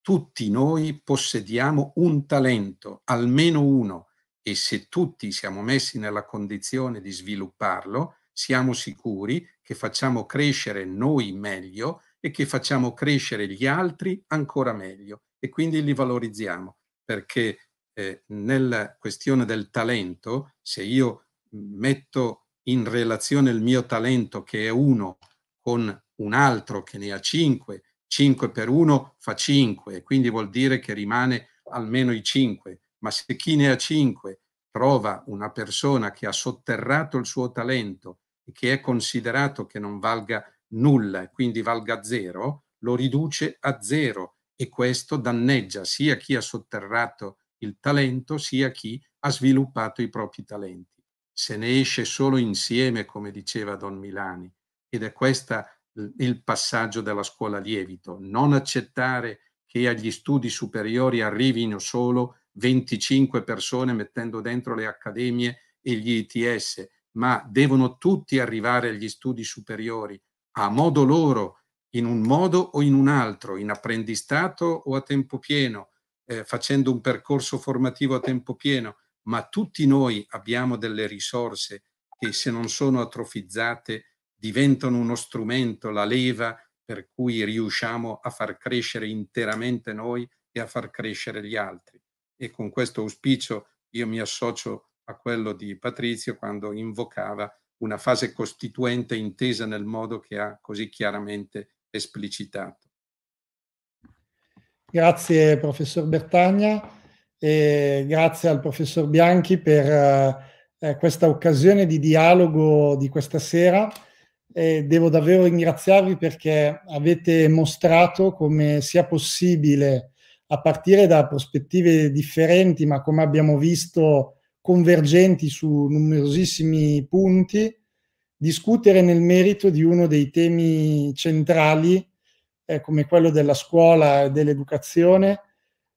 Tutti noi possediamo un talento, almeno uno, e se tutti siamo messi nella condizione di svilupparlo, siamo sicuri che facciamo crescere noi meglio e che facciamo crescere gli altri ancora meglio e quindi li valorizziamo perché eh, nella questione del talento, se io metto in relazione il mio talento che è uno con un altro che ne ha cinque, cinque per uno fa cinque, quindi vuol dire che rimane almeno i cinque, ma se chi ne ha cinque trova una persona che ha sotterrato il suo talento e che è considerato che non valga nulla, quindi valga zero, lo riduce a zero e questo danneggia sia chi ha sotterrato il talento sia chi ha sviluppato i propri talenti. Se ne esce solo insieme, come diceva Don Milani, ed è questo il passaggio della scuola lievito, non accettare che agli studi superiori arrivino solo 25 persone mettendo dentro le accademie e gli ITS, ma devono tutti arrivare agli studi superiori a modo loro in un modo o in un altro, in apprendistato o a tempo pieno, eh, facendo un percorso formativo a tempo pieno, ma tutti noi abbiamo delle risorse che se non sono atrofizzate diventano uno strumento, la leva per cui riusciamo a far crescere interamente noi e a far crescere gli altri. E con questo auspicio io mi associo a quello di Patrizio quando invocava una fase costituente intesa nel modo che ha così chiaramente esplicitato. Grazie professor Bertagna e grazie al professor Bianchi per eh, eh, questa occasione di dialogo di questa sera. E devo davvero ringraziarvi perché avete mostrato come sia possibile, a partire da prospettive differenti, ma come abbiamo visto convergenti su numerosissimi punti, discutere nel merito di uno dei temi centrali, eh, come quello della scuola e dell'educazione,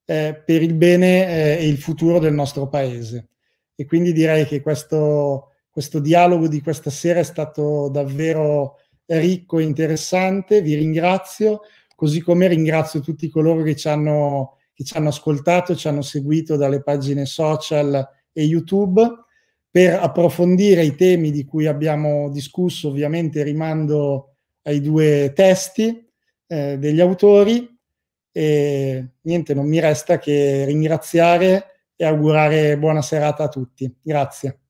eh, per il bene eh, e il futuro del nostro paese. E quindi direi che questo, questo dialogo di questa sera è stato davvero ricco e interessante. Vi ringrazio, così come ringrazio tutti coloro che ci hanno, che ci hanno ascoltato, ci hanno seguito dalle pagine social e YouTube per approfondire i temi di cui abbiamo discusso, ovviamente rimando ai due testi eh, degli autori e niente, non mi resta che ringraziare e augurare buona serata a tutti. Grazie.